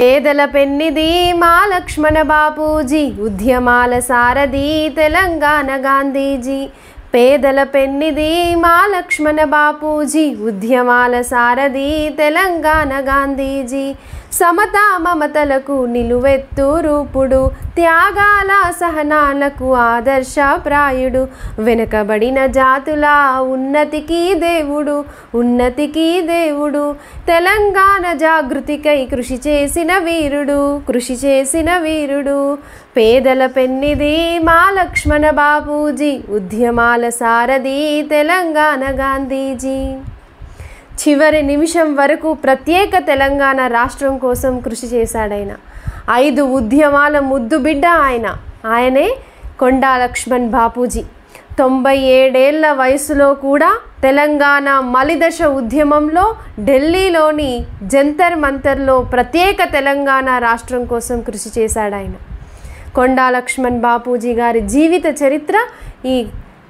పేదల పెన్నిది మా లక్ష్మణ బాపూజీ ఉద్యమాల సారథి తెలంగాణ గాంధీజీ పేదల పెన్నిది మా లక్ష్మణ బాపూజీ ఉద్యమాల సారధి తెలంగాణ గాంధీజీ సమత మమతలకు నిలువెత్తు రూపుడు త్యాగాల సహనాలకు ఆదర్శ ప్రాయుడు వెనుకబడిన జాతుల ఉన్నతికి దేవుడు ఉన్నతికి దేవుడు తెలంగాణ జాగృతికై కృషి చేసిన వీరుడు కృషి చేసిన వీరుడు పేదల పెన్నిది మా లక్ష్మణ బాపూజీ ఉద్యమాల సారథి తెలంగాణ గాంధీజీ చివరి నిమిషం వరకు ప్రత్యేక తెలంగాణ రాష్ట్రం కోసం కృషి చేశాడైన ఐదు ఉద్యమాల ముద్దుబిడ్డ ఆయన ఆయనే కొండా లక్ష్మణ్ బాపూజీ తొంభై ఏడేళ్ల వయసులో కూడా తెలంగాణ మలిదశ ఉద్యమంలో ఢిల్లీలోని జంతర్ మంతర్లో ప్రత్యేక తెలంగాణ రాష్ట్రం కోసం కృషి చేశాడాయన కొండా లక్ష్మణ్ బాపూజీ గారి జీవిత చరిత్ర ఈ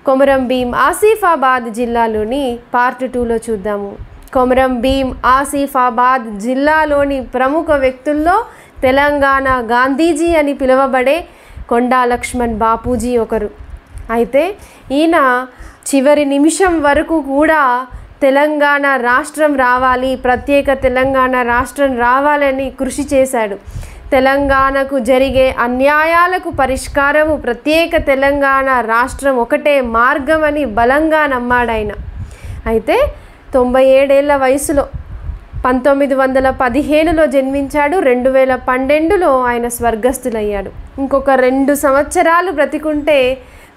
కొమరం భీం ఆసిఫాబాద్ జిల్లాలోని పార్ట్ టూలో చూద్దాము కొమరం భీం ఆసిఫాబాద్ జిల్లాలోని ప్రముఖ వ్యక్తుల్లో తెలంగాణ గాంధీజీ అని పిలువబడే కొండా లక్ష్మణ్ బాపూజీ ఒకరు అయితే ఈయన చివరి నిమిషం వరకు కూడా తెలంగాణ రాష్ట్రం రావాలి ప్రత్యేక తెలంగాణ రాష్ట్రం రావాలని కృషి చేశాడు తెలంగాణకు జరిగే అన్యాయాలకు పరిష్కారము ప్రత్యేక తెలంగాణ రాష్ట్రం ఒకటే మార్గం అని బలంగా నమ్మాడాయన అయితే తొంభై ఏడేళ్ల వయసులో పంతొమ్మిది వందల పదిహేనులో జన్మించాడు రెండు వేల పన్నెండులో ఆయన స్వర్గస్థులయ్యాడు ఇంకొక రెండు సంవత్సరాలు బ్రతికుంటే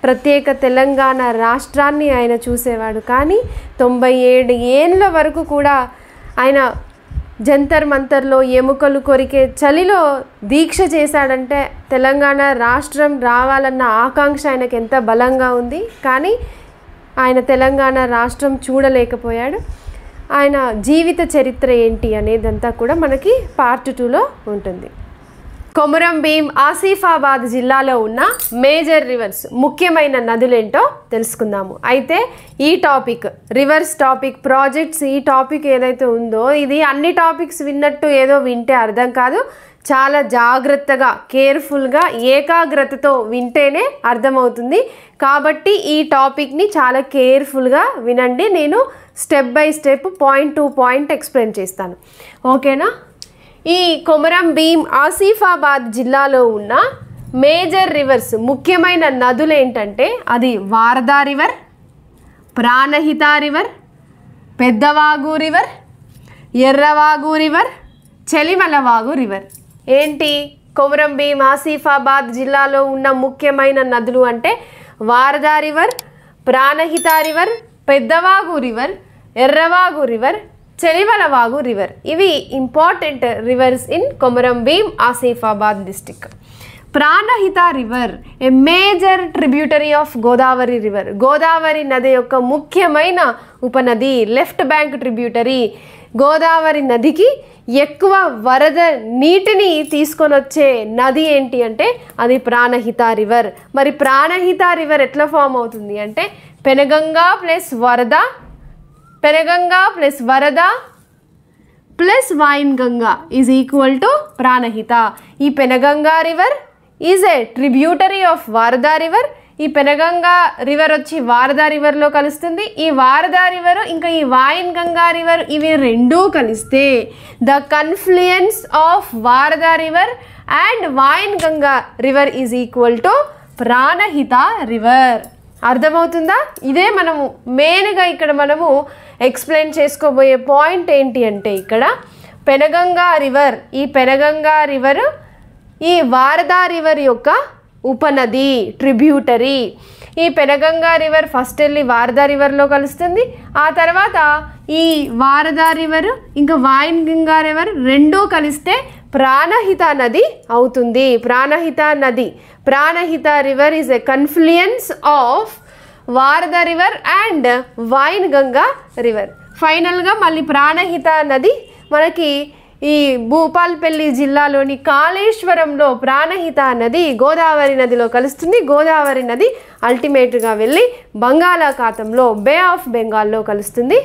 ప్రత్యేక తెలంగాణ రాష్ట్రాన్ని ఆయన చూసేవాడు కానీ తొంభై ఏడు ఏళ్ళ వరకు కూడా ఆయన జంతర్ మంతర్లో ఎముకలు కొరికే చలిలో దీక్ష చేశాడంటే తెలంగాణ రాష్ట్రం రావాలన్న ఆకాంక్ష ఆయనకు ఎంత బలంగా ఉంది కానీ ఆయన తెలంగాణ రాష్ట్రం చూడలేకపోయాడు ఆయన జీవిత చరిత్ర ఏంటి అనేదంతా కూడా మనకి పార్ట్ టూలో ఉంటుంది కొమరం భీం ఆసిఫాబాద్ జిల్లాలో ఉన్న మేజర్ రివర్స్ ముఖ్యమైన నదులేంటో తెలుసుకుందాము అయితే ఈ టాపిక్ రివర్స్ టాపిక్ ప్రాజెక్ట్స్ ఈ టాపిక్ ఏదైతే ఉందో ఇది అన్ని టాపిక్స్ విన్నట్టు ఏదో వింటే అర్థం కాదు చాలా జాగ్రత్తగా కేర్ఫుల్గా ఏకాగ్రతతో వింటేనే అర్థమవుతుంది కాబట్టి ఈ టాపిక్ని చాలా కేర్ఫుల్గా వినండి నేను step by step point to point explain చేస్తాను ఓకేనా ఈ కొమరం భీం ఆసిఫాబాద్ జిల్లాలో ఉన్న మేజర్ రివర్స్ ముఖ్యమైన నదులు ఏంటంటే అది Wardha river Pranahita river Peddavagu river Erravagu river Chelimalavagu river ఏంటి కొమరం భీం ఆసిఫాబాద్ జిల్లాలో ఉన్న ముఖ్యమైన నదులు అంటే Wardha river Pranahita river Peddavagu river Erravagu river Chelivalavagu river ఇవి important rivers in Komaram Bheem Asifabad district Pranahita river a major tributary of Godavari river Godavari నది యొక్క ముఖ్యమైన ఉపనది లెఫ్ట్ బ్యాంక్ ట్రిబ్యూటరీ గోదావరి నదికి ఎక్కువ వరద నీటిని తీసుకొని వచ్చే నది ఏంటి అంటే అది ప్రాణహిత రివర్ మరి ప్రాణహిత రివర్ ఎట్లా ఫామ్ అవుతుంది అంటే Penganga plus Wardha Penganga plus Wardha plus Wainganga is equal to Pranahita ఈ Penganga river is a tributary of Wardha river ఈ పెనగంగా రివర్ వచ్చి వారదా రివర్లో కలుస్తుంది ఈ వారదా రివర్ ఇంకా ఈ వాయిన్ గంగా రివర్ ఇవి రెండూ కలిస్తే the confluence of Wardha river and Wainganga river is equal to Pranahita river అర్థమవుతుందా ఇదే మనము మెయిన్గా ఇక్కడ మనము ఎక్స్ప్లెయిన్ చేసుకోబోయే పాయింట్ ఏంటి అంటే ఇక్కడ పెనగంగా రివర్ ఈ పెనగంగా రివర్ ఈ వారదా రివర్ యొక్క ఉపనది ట్రిబ్యూటరీ ఈ పెనగంగా రివర్ ఫస్ట్ వెళ్ళి వారదా రివర్లో కలుస్తుంది ఆ తర్వాత ఈ వారదా రివర్ ఇంకా వాయిన్ గంగా రివర్ రెండూ కలిస్తే ప్రాణహిత నది అవుతుంది ప్రాణహిత నది Pranahita river is a confluence of Wardha river and Wainganga river ఫైనల్గా మళ్ళీ ప్రాణహిత నది మనకి ఈ భూపాల్పల్లి జిల్లాలోని కాళేశ్వరంలో ప్రాణహిత నది గోదావరి నదిలో కలుస్తుంది గోదావరి నది అల్టిమేట్గా వెళ్ళి బంగాళాఖాతంలో బే ఆఫ్ బెంగాల్లో కలుస్తుంది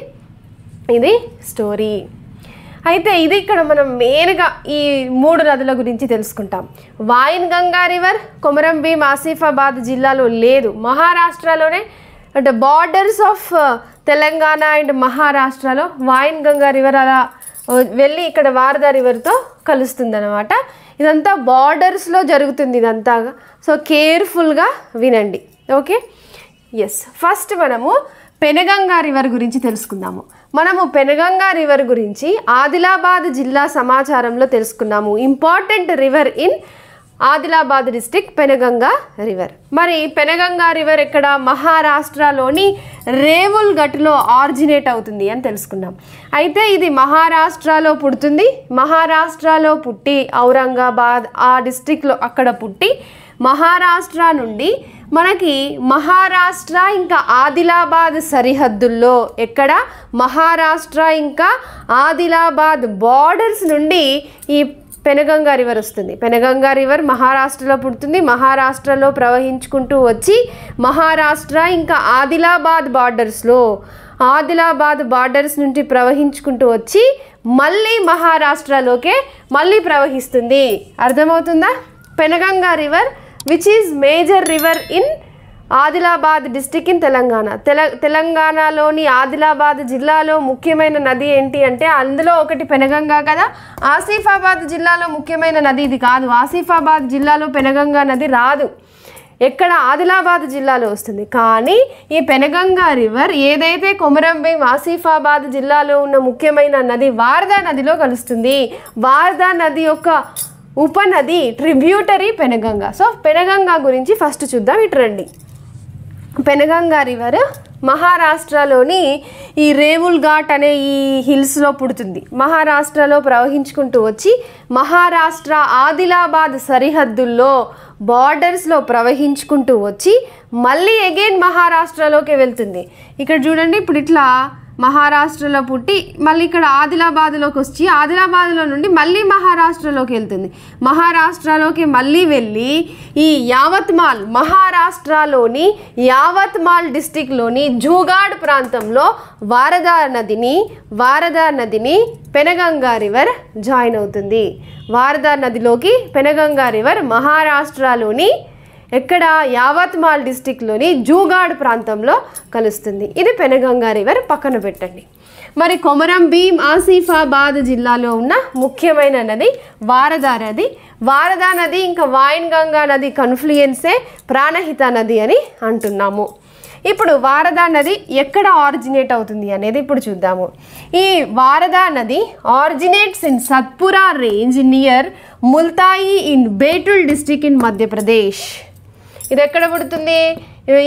ఇది స్టోరీ అయితే ఇది ఇక్కడ మనం మెయిన్గా ఈ మూడు నదుల గురించి తెలుసుకుంటాం వాయిన్ గంగా రివర్ కొమరం భీం ఆసిఫాబాద్ జిల్లాలో లేదు మహారాష్ట్రలోనే అంటే borders of uh, Telangana and మహారాష్ట్రలో వాయిన్ గంగా రివర్ అలా వెళ్ళి ఇక్కడ వారదా రివర్తో కలుస్తుంది అనమాట ఇదంతా బార్డర్స్లో జరుగుతుంది ఇదంతా సో కేర్ఫుల్గా వినండి ఓకే ఎస్ ఫస్ట్ మనము పెనగంగా రివర్ గురించి తెలుసుకుందాము మనము పెనగంగా రివర్ గురించి ఆదిలాబాద్ జిల్లా సమాచారంలో తెలుసుకున్నాము important river in Adilabad district Penganga river మరి పెనగంగా రివర్ ఇక్కడ మహారాష్ట్రలోని రేవుల్ గట్లో ఆరిజినేట్ అవుతుంది అని తెలుసుకున్నాం అయితే ఇది మహారాష్ట్రలో పుడుతుంది మహారాష్ట్రలో పుట్టి ఔరంగాబాద్ ఆ డిస్టిక్లో అక్కడ పుట్టి మహారాష్ట్ర నుండి మనకి మహారాష్ట్ర ఇంకా ఆదిలాబాద్ సరిహద్దుల్లో ఎక్కడ మహారాష్ట్ర ఇంకా ఆదిలాబాద్ బార్డర్స్ నుండి ఈ పెనగంగా రివర్ వస్తుంది పెనగంగా రివర్ మహారాష్ట్రలో పుడుతుంది మహారాష్ట్రలో ప్రవహించుకుంటూ వచ్చి మహారాష్ట్ర ఇంకా ఆదిలాబాద్ బార్డర్స్లో ఆదిలాబాద్ బార్డర్స్ నుండి ప్రవహించుకుంటూ వచ్చి మళ్ళీ మహారాష్ట్రలోకే మళ్ళీ ప్రవహిస్తుంది అర్థమవుతుందా Penganga river which is major river in Adilabad district in Telangana తెల తెలంగాణలోని ఆదిలాబాద్ జిల్లాలో ముఖ్యమైన నది ఏంటి అంటే అందులో ఒకటి పెనగంగా కదా ఆసిఫాబాద్ జిల్లాలో ముఖ్యమైన నది ఇది కాదు ఆసిఫాబాద్ జిల్లాలో పెనగంగా నది రాదు ఎక్కడ ఆదిలాబాద్ జిల్లాలో వస్తుంది కానీ ఈ పెనగంగా రివర్ ఏదైతే కొమరంభీం ఆసిఫాబాద్ జిల్లాలో ఉన్న ముఖ్యమైన నది వారదా నదిలో కలుస్తుంది వారదా నది యొక్క ఉపనది ట్రిబ్యూటరీ పెనగంగా సో పెనగంగా గురించి ఫస్ట్ చూద్దాం ఇటు రండి పెనగంగా వారు మహారాష్ట్రలోని ఈ రేవుల్ ఘాట్ అనే ఈ హిల్స్లో పుడుతుంది మహారాష్ట్రలో ప్రవహించుకుంటూ వచ్చి మహారాష్ట్ర ఆదిలాబాద్ సరిహద్దుల్లో బార్డర్స్లో ప్రవహించుకుంటూ వచ్చి మళ్ళీ అగైన్ మహారాష్ట్రలోకి వెళ్తుంది ఇక్కడ చూడండి ఇప్పుడు ఇట్లా మహారాష్ట్రలో పుట్టి మళ్ళీ ఇక్కడ ఆదిలాబాద్లోకి వచ్చి ఆదిలాబాద్లో నుండి మళ్ళీ మహారాష్ట్రలోకి వెళ్తుంది మహారాష్ట్రలోకి మళ్ళీ వెళ్ళి ఈ యావత్మాల్ మహారాష్ట్రలోని యావత్మాల్ డిస్టిక్లోని జూగాడ్ ప్రాంతంలో వారదా నదిని వారదా నదిని పెనగంగా రివర్ జాయిన్ అవుతుంది వారదా నదిలోకి పెనగంగా రివర్ మహారాష్ట్రలోని ఎక్కడ యావత్మాల్ డిస్టిక్లోని జూగాడ్ ప్రాంతంలో కలుస్తుంది ఇది పెనగంగా రివర్ పక్కన పెట్టండి మరి కొమరం భీం ఆసిఫాబాద్ జిల్లాలో ఉన్న ముఖ్యమైన నది వారదా నది వారదా నది ఇంకా గంగా నది కన్ఫ్లుయెన్సే ప్రాణహిత నది అని అంటున్నాము ఇప్పుడు వారదా నది ఎక్కడ ఆరిజినేట్ అవుతుంది అనేది ఇప్పుడు చూద్దాము ఈ వారదా నది originates in Satpura range near Multai in Betul district in Madhya Pradesh ఇది ఎక్కడ పుడుతుంది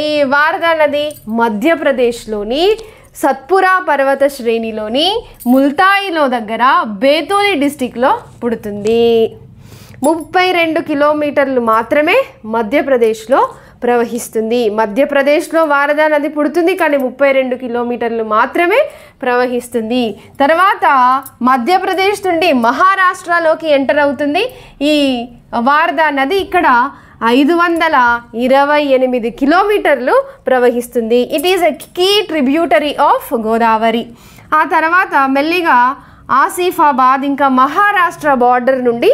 ఈ వారదా నది మధ్యప్రదేశ్లోని సత్పురా పర్వత శ్రేణిలోని ముల్తాయిలో దగ్గర బేతూలి డిస్టిక్లో పుడుతుంది ముప్పై రెండు కిలోమీటర్లు మాత్రమే మధ్యప్రదేశ్లో ప్రవహిస్తుంది మధ్యప్రదేశ్లో వారదా నది పుడుతుంది కానీ ముప్పై రెండు కిలోమీటర్లు మాత్రమే ప్రవహిస్తుంది తర్వాత మధ్యప్రదేశ్ నుండి మహారాష్ట్రలోకి ఎంటర్ అవుతుంది ఈ వారదా నది ఇక్కడ ఐదు వందల ఇరవై ఎనిమిది కిలోమీటర్లు ప్రవహిస్తుంది it is a key tributary of Godavari ఆ తర్వాత మెల్లిగా ఆసిఫాబాద్ ఇంకా మహారాష్ట్ర బార్డర్ నుండి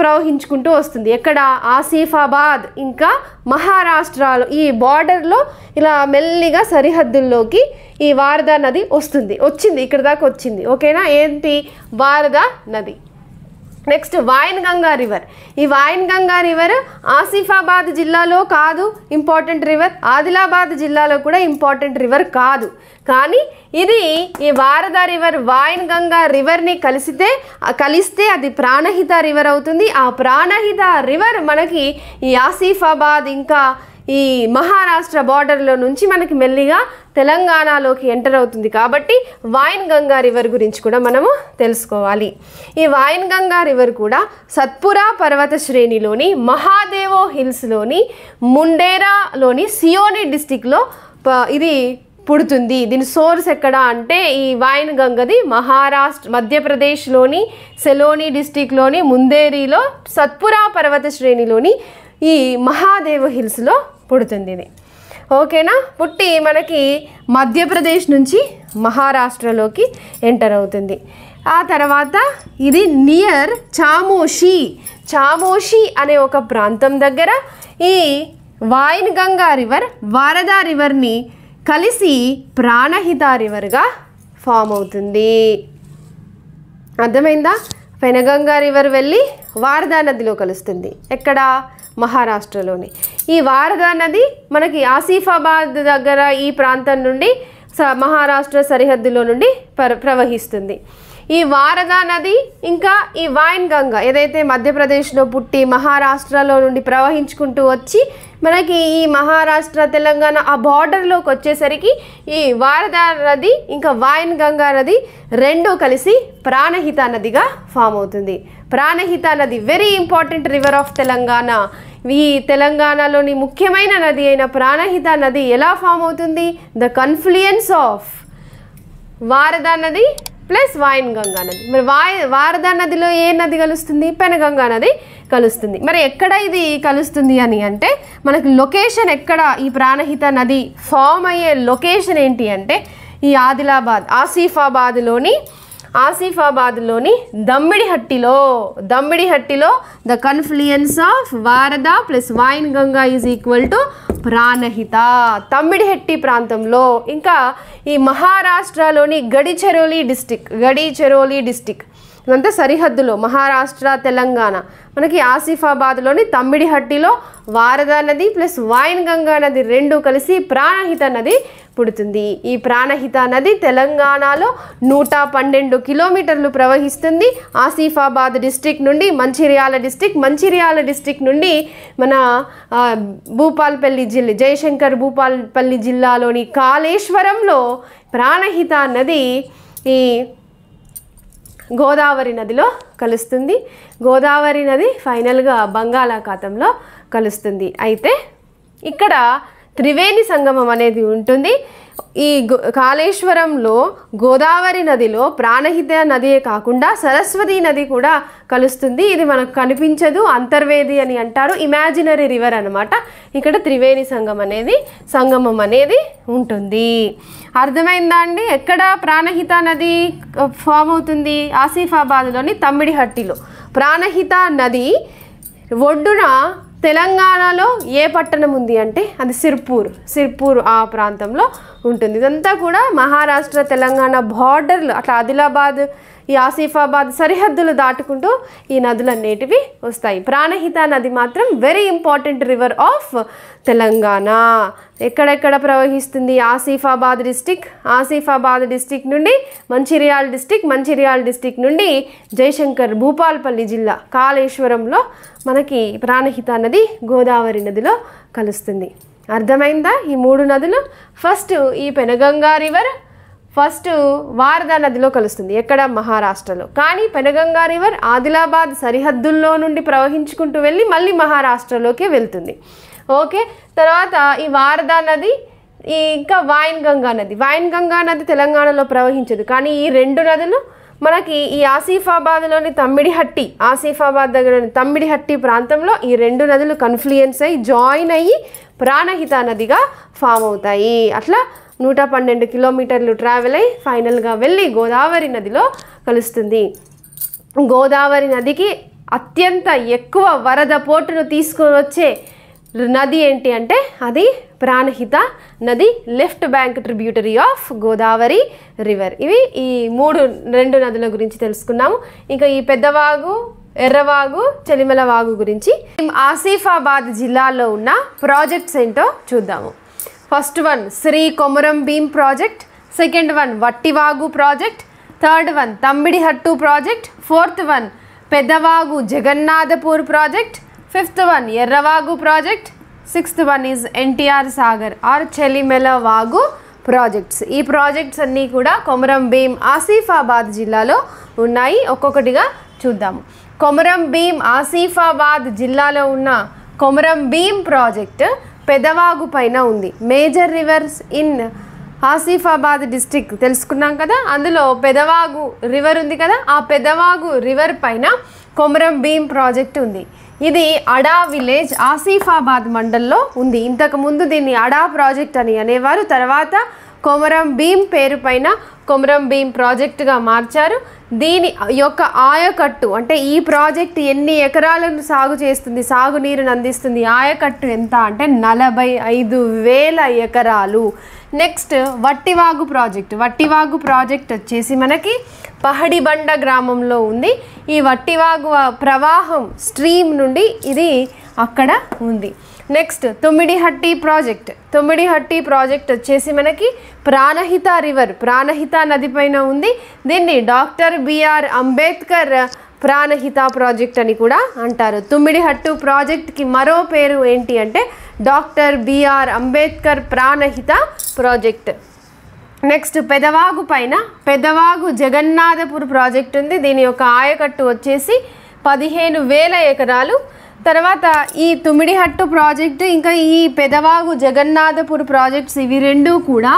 ప్రవహించుకుంటూ వస్తుంది ఎక్కడ ఆసిఫాబాద్ ఇంకా మహారాష్ట్రలో ఈ బార్డర్లో ఇలా మెల్లిగా సరిహద్దుల్లోకి ఈ వారదా నది వస్తుంది వచ్చింది ఇక్కడ దాకా వచ్చింది ఓకేనా ఏంటి వారదా నది నెక్స్ట్ గంగా రివర్ ఈ గంగా రివర్ ఆసిఫాబాద్ జిల్లాలో కాదు ఇంపార్టెంట్ రివర్ ఆదిలాబాద్ జిల్లాలో కూడా ఇంపార్టెంట్ రివర్ కాదు కానీ ఇది ఈ వారద రివర్ గంగా రివర్ని కలిసితే కలిస్తే అది ప్రాణహిత రివర్ అవుతుంది ఆ ప్రాణహిత రివర్ మనకి ఈ ఆసిఫాబాద్ ఇంకా ఈ మహారాష్ట్ర బార్డర్లో నుంచి మనకి మెల్లిగా తెలంగాణలోకి ఎంటర్ అవుతుంది కాబట్టి వాయిన్ గంగా రివర్ గురించి కూడా మనము తెలుసుకోవాలి ఈ వాయిన్ గంగా రివర్ కూడా సత్పురా పర్వత శ్రేణిలోని మహాదేవో హిల్స్లోని ముండేరాలోని సియోని డిస్టిక్లో ఇది పుడుతుంది దీని సోర్స్ ఎక్కడ అంటే ఈ వాయిన్ గంగది మహారాష్ట్ర మధ్యప్రదేశ్లోని సెలోని డిస్టిక్లోని ముందేరీలో సత్పురా పర్వత శ్రేణిలోని ఈ మహాదేవ హిల్స్లో పుడుతుంది ఇది ఓకేనా పుట్టి మనకి మధ్యప్రదేశ్ నుంచి మహారాష్ట్రలోకి ఎంటర్ అవుతుంది ఆ తర్వాత ఇది నియర్ చామోషి చామోషి అనే ఒక ప్రాంతం దగ్గర ఈ వాయిన్ గంగా రివర్ వారదా రివర్ని కలిసి ప్రాణహిత రివర్గా ఫామ్ అవుతుంది అర్థమైందా పెనగంగా రివర్ వెళ్ళి వారదా నదిలో కలుస్తుంది ఎక్కడ మహారాష్ట్రలోని ఈ వారధా నది మనకి ఆసిఫాబాద్ దగ్గర ఈ ప్రాంతం నుండి మహారాష్ట్ర సరిహద్దులో నుండి ప్రవహిస్తుంది ఈ వారదా నది ఇంకా ఈ వాయిన్ గంగ ఏదైతే మధ్యప్రదేశ్లో పుట్టి మహారాష్ట్రలో నుండి ప్రవహించుకుంటూ వచ్చి మనకి ఈ మహారాష్ట్ర తెలంగాణ ఆ బార్డర్లోకి వచ్చేసరికి ఈ వారదా నది ఇంకా వాయిన్ గంగా నది రెండూ కలిసి ప్రాణహిత నదిగా ఫామ్ అవుతుంది ప్రాణహిత నది very important river of Telangana ఈ తెలంగాణలోని ముఖ్యమైన నది అయిన ప్రాణహిత నది ఎలా ఫామ్ అవుతుంది ద కన్ఫ్లుయెన్స్ ఆఫ్ వారదా నది ప్లస్ వాయన్ గంగా నది మరి వాయి వారదా నదిలో ఏ నది కలుస్తుంది పెనగంగా నది కలుస్తుంది మరి ఎక్కడ ఇది కలుస్తుంది అని అంటే మనకు లొకేషన్ ఎక్కడ ఈ ప్రాణహిత నది ఫామ్ అయ్యే లొకేషన్ ఏంటి అంటే ఈ ఆదిలాబాద్ ఆసిఫాబాద్లోని ఆసిఫాబాద్లోని దమ్మిడిహట్టిలో దమ్మిడిహట్టిలో the confluence of Wardha plus Wainganga is equal to Pranahita Tammidihatti ప్రాంతంలో ఇంకా ఈ మహారాష్ట్రలోని గడిచెరోలి డిస్టిక్ గడిచెరోలి డిస్టిక్ ఇదంతా సరిహద్దులో మహారాష్ట్ర తెలంగాణ మనకి ఆసిఫాబాద్లోని తమ్మిడిహట్టిలో వారద నది ప్లస్ గంగా నది రెండు కలిసి ప్రాణహిత నది పుడుతుంది ఈ ప్రాణహిత నది తెలంగాణలో నూట పన్నెండు కిలోమీటర్లు ప్రవహిస్తుంది ఆసిఫాబాద్ డిస్టిక్ నుండి మంచిర్యాల డిస్టిక్ మంచిర్యాల డిస్టిక్ నుండి మన భూపాల్పల్లి జిల్లా జయశంకర్ భూపాల్పల్లి జిల్లాలోని కాళేశ్వరంలో ప్రాణహిత నది ఈ గోదావరి నదిలో కలుస్తుంది గోదావరి నది ఫైనల్గా బంగాళాఖాతంలో కలుస్తుంది అయితే ఇక్కడ త్రివేణి సంగమం అనేది ఉంటుంది ఈ కాళేశ్వరంలో గోదావరి నదిలో ప్రాణహిత నదియే కాకుండా సరస్వతి నది కూడా కలుస్తుంది ఇది మనకు కనిపించదు అంతర్వేది అని అంటారు ఇమాజినరీ రివర్ అనమాట ఇక్కడ త్రివేణి సంగం అనేది సంగమం అనేది ఉంటుంది అర్థమైందా అండి ఎక్కడ ప్రాణహిత నది ఫామ్ అవుతుంది ఆసిఫాబాద్లోని తమ్మిడిహట్టిలో ప్రాణహిత నది ఒడ్డున తెలంగాణలో ఏ పట్టణం ఉంది అంటే అది సిర్పూర్ సిర్పూర్ ఆ ప్రాంతంలో ఉంటుంది ఇదంతా కూడా మహారాష్ట్ర తెలంగాణ బార్డర్లు అట్లా ఆదిలాబాద్ ఈ ఆసిఫాబాద్ సరిహద్దులు దాటుకుంటూ ఈ నదులు వస్తాయి ప్రాణహిత నది మాత్రం very important river of Telangana ఎక్కడెక్కడ ప్రవహిస్తుంది ఆసిఫాబాద్ డిస్టిక్ ఆసిఫాబాద్ డిస్టిక్ నుండి మంచిర్యాల డిస్టిక్ మంచిర్యాల డిస్టిక్ నుండి జయశంకర్ భూపాల్పల్లి జిల్లా కాళేశ్వరంలో మనకి ప్రాణహిత నది గోదావరి నదిలో కలుస్తుంది అర్థమైందా ఈ మూడు నదులు ఫస్ట్ ఈ పెనగంగా రివర్ ఫస్ట్ వారదా నదిలో కలుస్తుంది ఎక్కడ మహారాష్ట్రలో కానీ పెనగంగా రివర్ ఆదిలాబాద్ సరిహద్దుల్లో నుండి ప్రవహించుకుంటూ వెళ్ళి మళ్ళీ మహారాష్ట్రలోకి వెళ్తుంది ఓకే తర్వాత ఈ వారదా నది ఇంకా వాయన్ గంగా నది వాయిన్ గంగా నది తెలంగాణలో ప్రవహించదు కానీ ఈ రెండు నదులు మనకి ఈ ఆసిఫాబాద్లోని తమ్మిడిహట్టి ఆసిఫాబాద్ దగ్గరలోని తమ్మిడిహట్టి ప్రాంతంలో ఈ రెండు నదులు కన్ఫ్లుయెన్స్ అయ్యి జాయిన్ అయ్యి ప్రాణహిత నదిగా ఫామ్ అవుతాయి అట్లా నూట పన్నెండు కిలోమీటర్లు ట్రావెల్ అయి ఫైనల్గా వెళ్ళి గోదావరి నదిలో కలుస్తుంది గోదావరి నదికి అత్యంత ఎక్కువ వరద పోటును తీసుకొని వచ్చే నది ఏంటి అంటే అది ప్రాణహిత నది left bank tributary of Godavari river ఇవి ఈ మూడు రెండు నదుల గురించి తెలుసుకున్నాము ఇంకా ఈ పెద్దవాగు ఎర్రవాగు చలిమల వాగు గురించి ఆసిఫాబాద్ జిల్లాలో ఉన్న ప్రాజెక్ట్స్ ఏంటో చూద్దాము first one Shri Komaram Bheem project second one Vattivagu project third one Tammidihattu project fourth one Peddavagu Jagannathpur project fifth one Erravagu project sixth one is NTR Sagar or Chelimela Vagu projects ఈ ప్రాజెక్ట్స్ అన్నీ కూడా కొమరం భీమ్ ఆసిఫాబాద్ జిల్లాలో ఉన్నాయి ఒక్కొక్కటిగా చూద్దాము కొమరం భీమ్ ఆసిఫాబాద్ జిల్లాలో ఉన్న కొమరం భీమ్ ప్రాజెక్ట్ పెదవాగు పైన ఉంది major rivers in Asifabad district తెలుసుకున్నాం కదా అందులో పెదవాగు రివర్ ఉంది కదా ఆ పెదవాగు రివర్ పైన కొమరం భీం ప్రాజెక్ట్ ఉంది ఇది అడా విలేజ్ ఆసిఫాబాద్ మండల్లో ఉంది ఇంతకుముందు దీన్ని అడా ప్రాజెక్ట్ అని అనేవారు తర్వాత కొమరం భీం పేరుపైన కొమరం భీం ప్రాజెక్టుగా మార్చారు దీని యొక్క ఆయకట్టు అంటే ఈ ప్రాజెక్ట్ ఎన్ని ఎకరాలను సాగు చేస్తుంది సాగునీరును అందిస్తుంది ఆయకట్టు ఎంత అంటే నలభై ఐదు వేల ఎకరాలు next Vattivagu project Vattivagu project వచ్చేసి మనకి పహడిబండ గ్రామంలో ఉంది ఈ వట్టివాగు ప్రవాహం స్ట్రీమ్ నుండి ఇది అక్కడ ఉంది next Tommidihatti project Tommidihatti project వచ్చేసి మనకి ప్రాణహిత రివర్ ప్రాణహిత నది పైన ఉంది దీన్ని doctor BR Ambedkar Pranahita project అని కూడా అంటారు తుమ్మిడిహట్టు ప్రాజెక్ట్కి మరో పేరు ఏంటి అంటే doctor BR Ambedkar Pranahita project next Pedavagu పైన పెదవాగు జగన్నాథపూర్ ప్రాజెక్ట్ ఉంది దీని యొక్క ఆయకట్టు వచ్చేసి పదిహేను వేల ఎకరాలు తర్వాత ఈ తుమిడిహట్టు ప్రాజెక్టు ఇంకా ఈ పెదవాగు జగన్నాథపూర్ ప్రాజెక్ట్స్ ఇవి రెండూ కూడా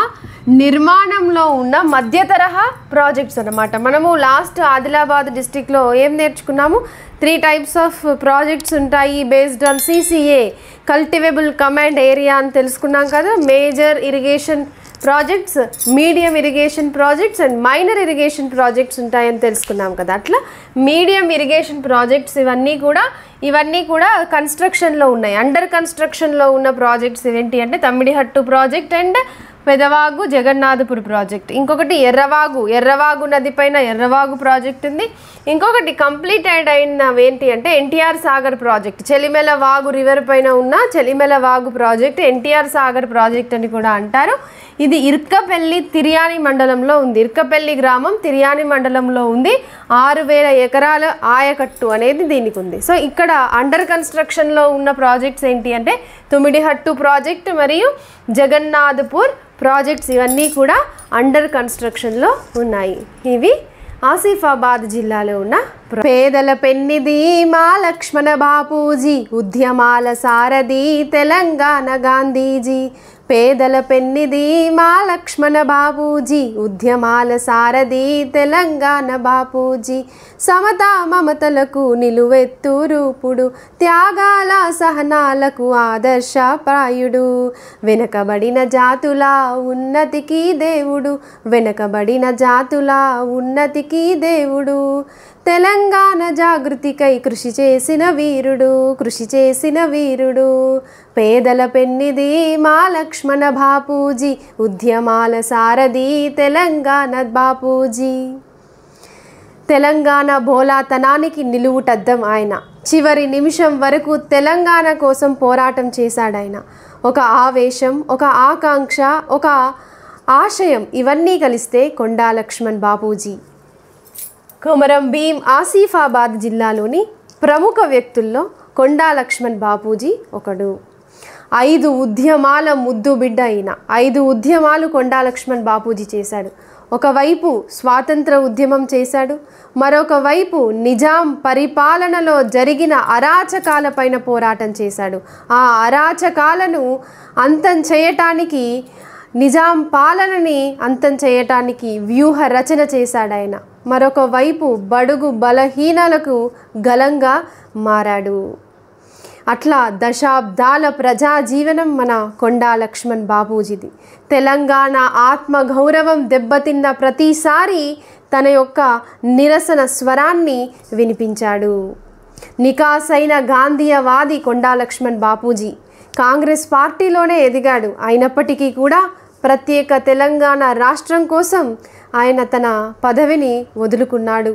నిర్మాణంలో ఉన్న మధ్య తరహా ప్రాజెక్ట్స్ అనమాట మనము లాస్ట్ ఆదిలాబాద్ డిస్టిక్లో ఏం నేర్చుకున్నాము త్రీ టైప్స్ ఆఫ్ ప్రాజెక్ట్స్ ఉంటాయి based on CCA cultivable command area అని తెలుసుకున్నాం కదా major irrigation projects medium irrigation projects and minor irrigation projects ఉంటాయని తెలుసుకున్నాం కదా అట్లా మీడియం ఇరిగేషన్ ప్రాజెక్ట్స్ ఇవన్నీ కూడా ఇవన్నీ కూడా కన్స్ట్రక్షన్లో ఉన్నాయి అండర్ కన్స్ట్రక్షన్లో ఉన్న ప్రాజెక్ట్స్ ఏంటి అంటే Tammidihattu project and Pedavagu Jagannathpuri project ఇంకొకటి ఎర్రవాగు ఎర్రవాగు నది పైన ఎర్రవాగు ప్రాజెక్ట్ ఉంది ఇంకొకటి కంప్లీట్ అయిన ఏంటి అంటే ఎన్టీఆర్ సాగర్ ప్రాజెక్ట్ చెలిమెల వాగు రివర్ పైన ఉన్న చెలిమెల వాగు ప్రాజెక్ట్ ఎన్టీఆర్ సాగర్ ప్రాజెక్ట్ అని కూడా అంటారు ఇది ఇర్కపల్లి తిరియాని మండలంలో ఉంది ఇర్కపల్లి గ్రామం తిరియాని మండలంలో ఉంది ఆరు వేల ఎకరాల ఆయకట్టు అనేది దీనికి ఉంది సో ఇక్కడ అండర్ కన్స్ట్రక్షన్లో ఉన్న ప్రాజెక్ట్స్ ఏంటి అంటే తుమిడిహట్టు ప్రాజెక్ట్ మరియు జగన్నాథపూర్ ప్రాజెక్ట్స్ ఇవన్నీ కూడా అండర్ కన్స్ట్రక్షన్లో ఉన్నాయి ఇవి ఆసిఫాబాద్ జిల్లాలో ఉన్న పేదల పెన్నిది మా లక్ష్మణ బాపూజీ ఉద్యమాల సారథి తెలంగాణ గాంధీజీ పేదల పెన్నిది మా లక్ష్మణ బాబూజీ ఉద్యమాల సారథి తెలంగాణ బాపూజీ సమతా మమతలకు నిలువెత్తు రూపుడు త్యాగాల సహనాలకు ఆదర్శ ప్రాయుడు వెనకబడిన జాతుల ఉన్నతికి దేవుడు వెనకబడిన జాతుల ఉన్నతికి దేవుడు తెలంగాణ జాగృతికై కృషి చేసిన వీరుడు కృషి చేసిన వీరుడు పేదల పెన్నిది మా లక్ష్మణ బాపూజీ ఉద్యమాల సారధి తెలంగాణ బాపూజీ తెలంగాణ బోలాతనానికి నిలువుటద్దం ఆయన చివరి నిమిషం వరకు తెలంగాణ కోసం పోరాటం చేశాడాయన ఒక ఆవేశం ఒక ఆకాంక్ష ఒక ఆశయం ఇవన్నీ కలిస్తే కొండా లక్ష్మణ్ బాపూజీ కొమరం భీం ఆసిఫాబాద్ జిల్లాలోని ప్రముఖ వ్యక్తుల్లో కొండా లక్ష్మణ్ బాపూజీ ఒకడు ఐదు ఉద్యమాల ముద్దు బిడ్డ అయిన ఐదు ఉద్యమాలు కొండా లక్ష్మణ్ బాపూజీ చేశాడు ఒకవైపు స్వాతంత్ర ఉద్యమం చేశాడు మరొక వైపు నిజాం పరిపాలనలో జరిగిన అరాచకాలపైన పోరాటం చేశాడు ఆ అరాచకాలను అంతం చేయటానికి నిజాం పాలనని అంతం చేయటానికి వ్యూహ రచన చేశాడాయన మరొక వైపు బడుగు బలహీనలకు గలంగా మారాడు అట్లా దశాబ్దాల ప్రజా జీవనం మన కొండా లక్ష్మణ్ బాబూజీది తెలంగాణ ఆత్మ గౌరవం దెబ్బతిన్న ప్రతిసారి తన యొక్క నిరసన స్వరాన్ని వినిపించాడు నికాసైన గాంధీయవాది కొండా లక్ష్మణ్ బాపూజీ కాంగ్రెస్ పార్టీలోనే ఎదిగాడు అయినప్పటికీ కూడా ప్రత్యేక తెలంగాణ రాష్ట్రం కోసం ఆయన తన పదవిని వదులుకున్నాడు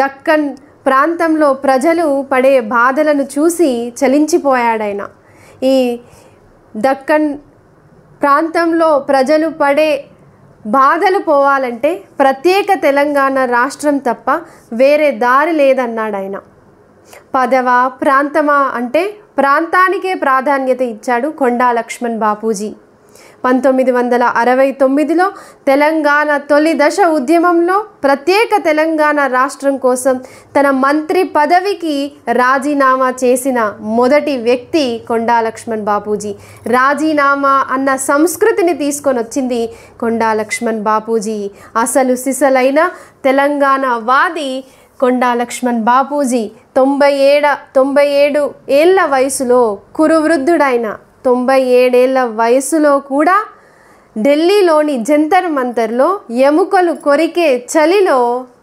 దక్కన్ ప్రాంతంలో ప్రజలు పడే బాధలను చూసి చలించిపోయాడాయన ఈ దక్కన్ ప్రాంతంలో ప్రజలు పడే బాధలు పోవాలంటే ప్రత్యేక తెలంగాణ రాష్ట్రం తప్ప వేరే దారి లేదన్నాడు ఆయన పదవ ప్రాంతమా అంటే ప్రాంతానికే ప్రాధాన్యత ఇచ్చాడు కొండా లక్ష్మణ్ బాపూజీ పంతొమ్మిది వందల అరవై తొమ్మిదిలో తెలంగాణ తొలి దశ ఉద్యమంలో ప్రత్యేక తెలంగాణ రాష్ట్రం కోసం తన మంత్రి పదవికి రాజీనామా చేసిన మొదటి వ్యక్తి కొండా లక్ష్మణ్ బాపూజీ రాజీనామా అన్న సంస్కృతిని తీసుకొని వచ్చింది కొండా లక్ష్మణ్ బాపూజీ అసలు సిసలైన తెలంగాణ వాది కొండా లక్ష్మణ్ బాపూజీ తొంభై ఏడ తొంభై ఏడు ఏళ్ల వయసులో కురువృద్ధుడైన తొంభై ఏడేళ్ల వయసులో కూడా ఢిల్లీలోని జంతర్ మంతర్లో ఎముకలు కొరికే చలిలో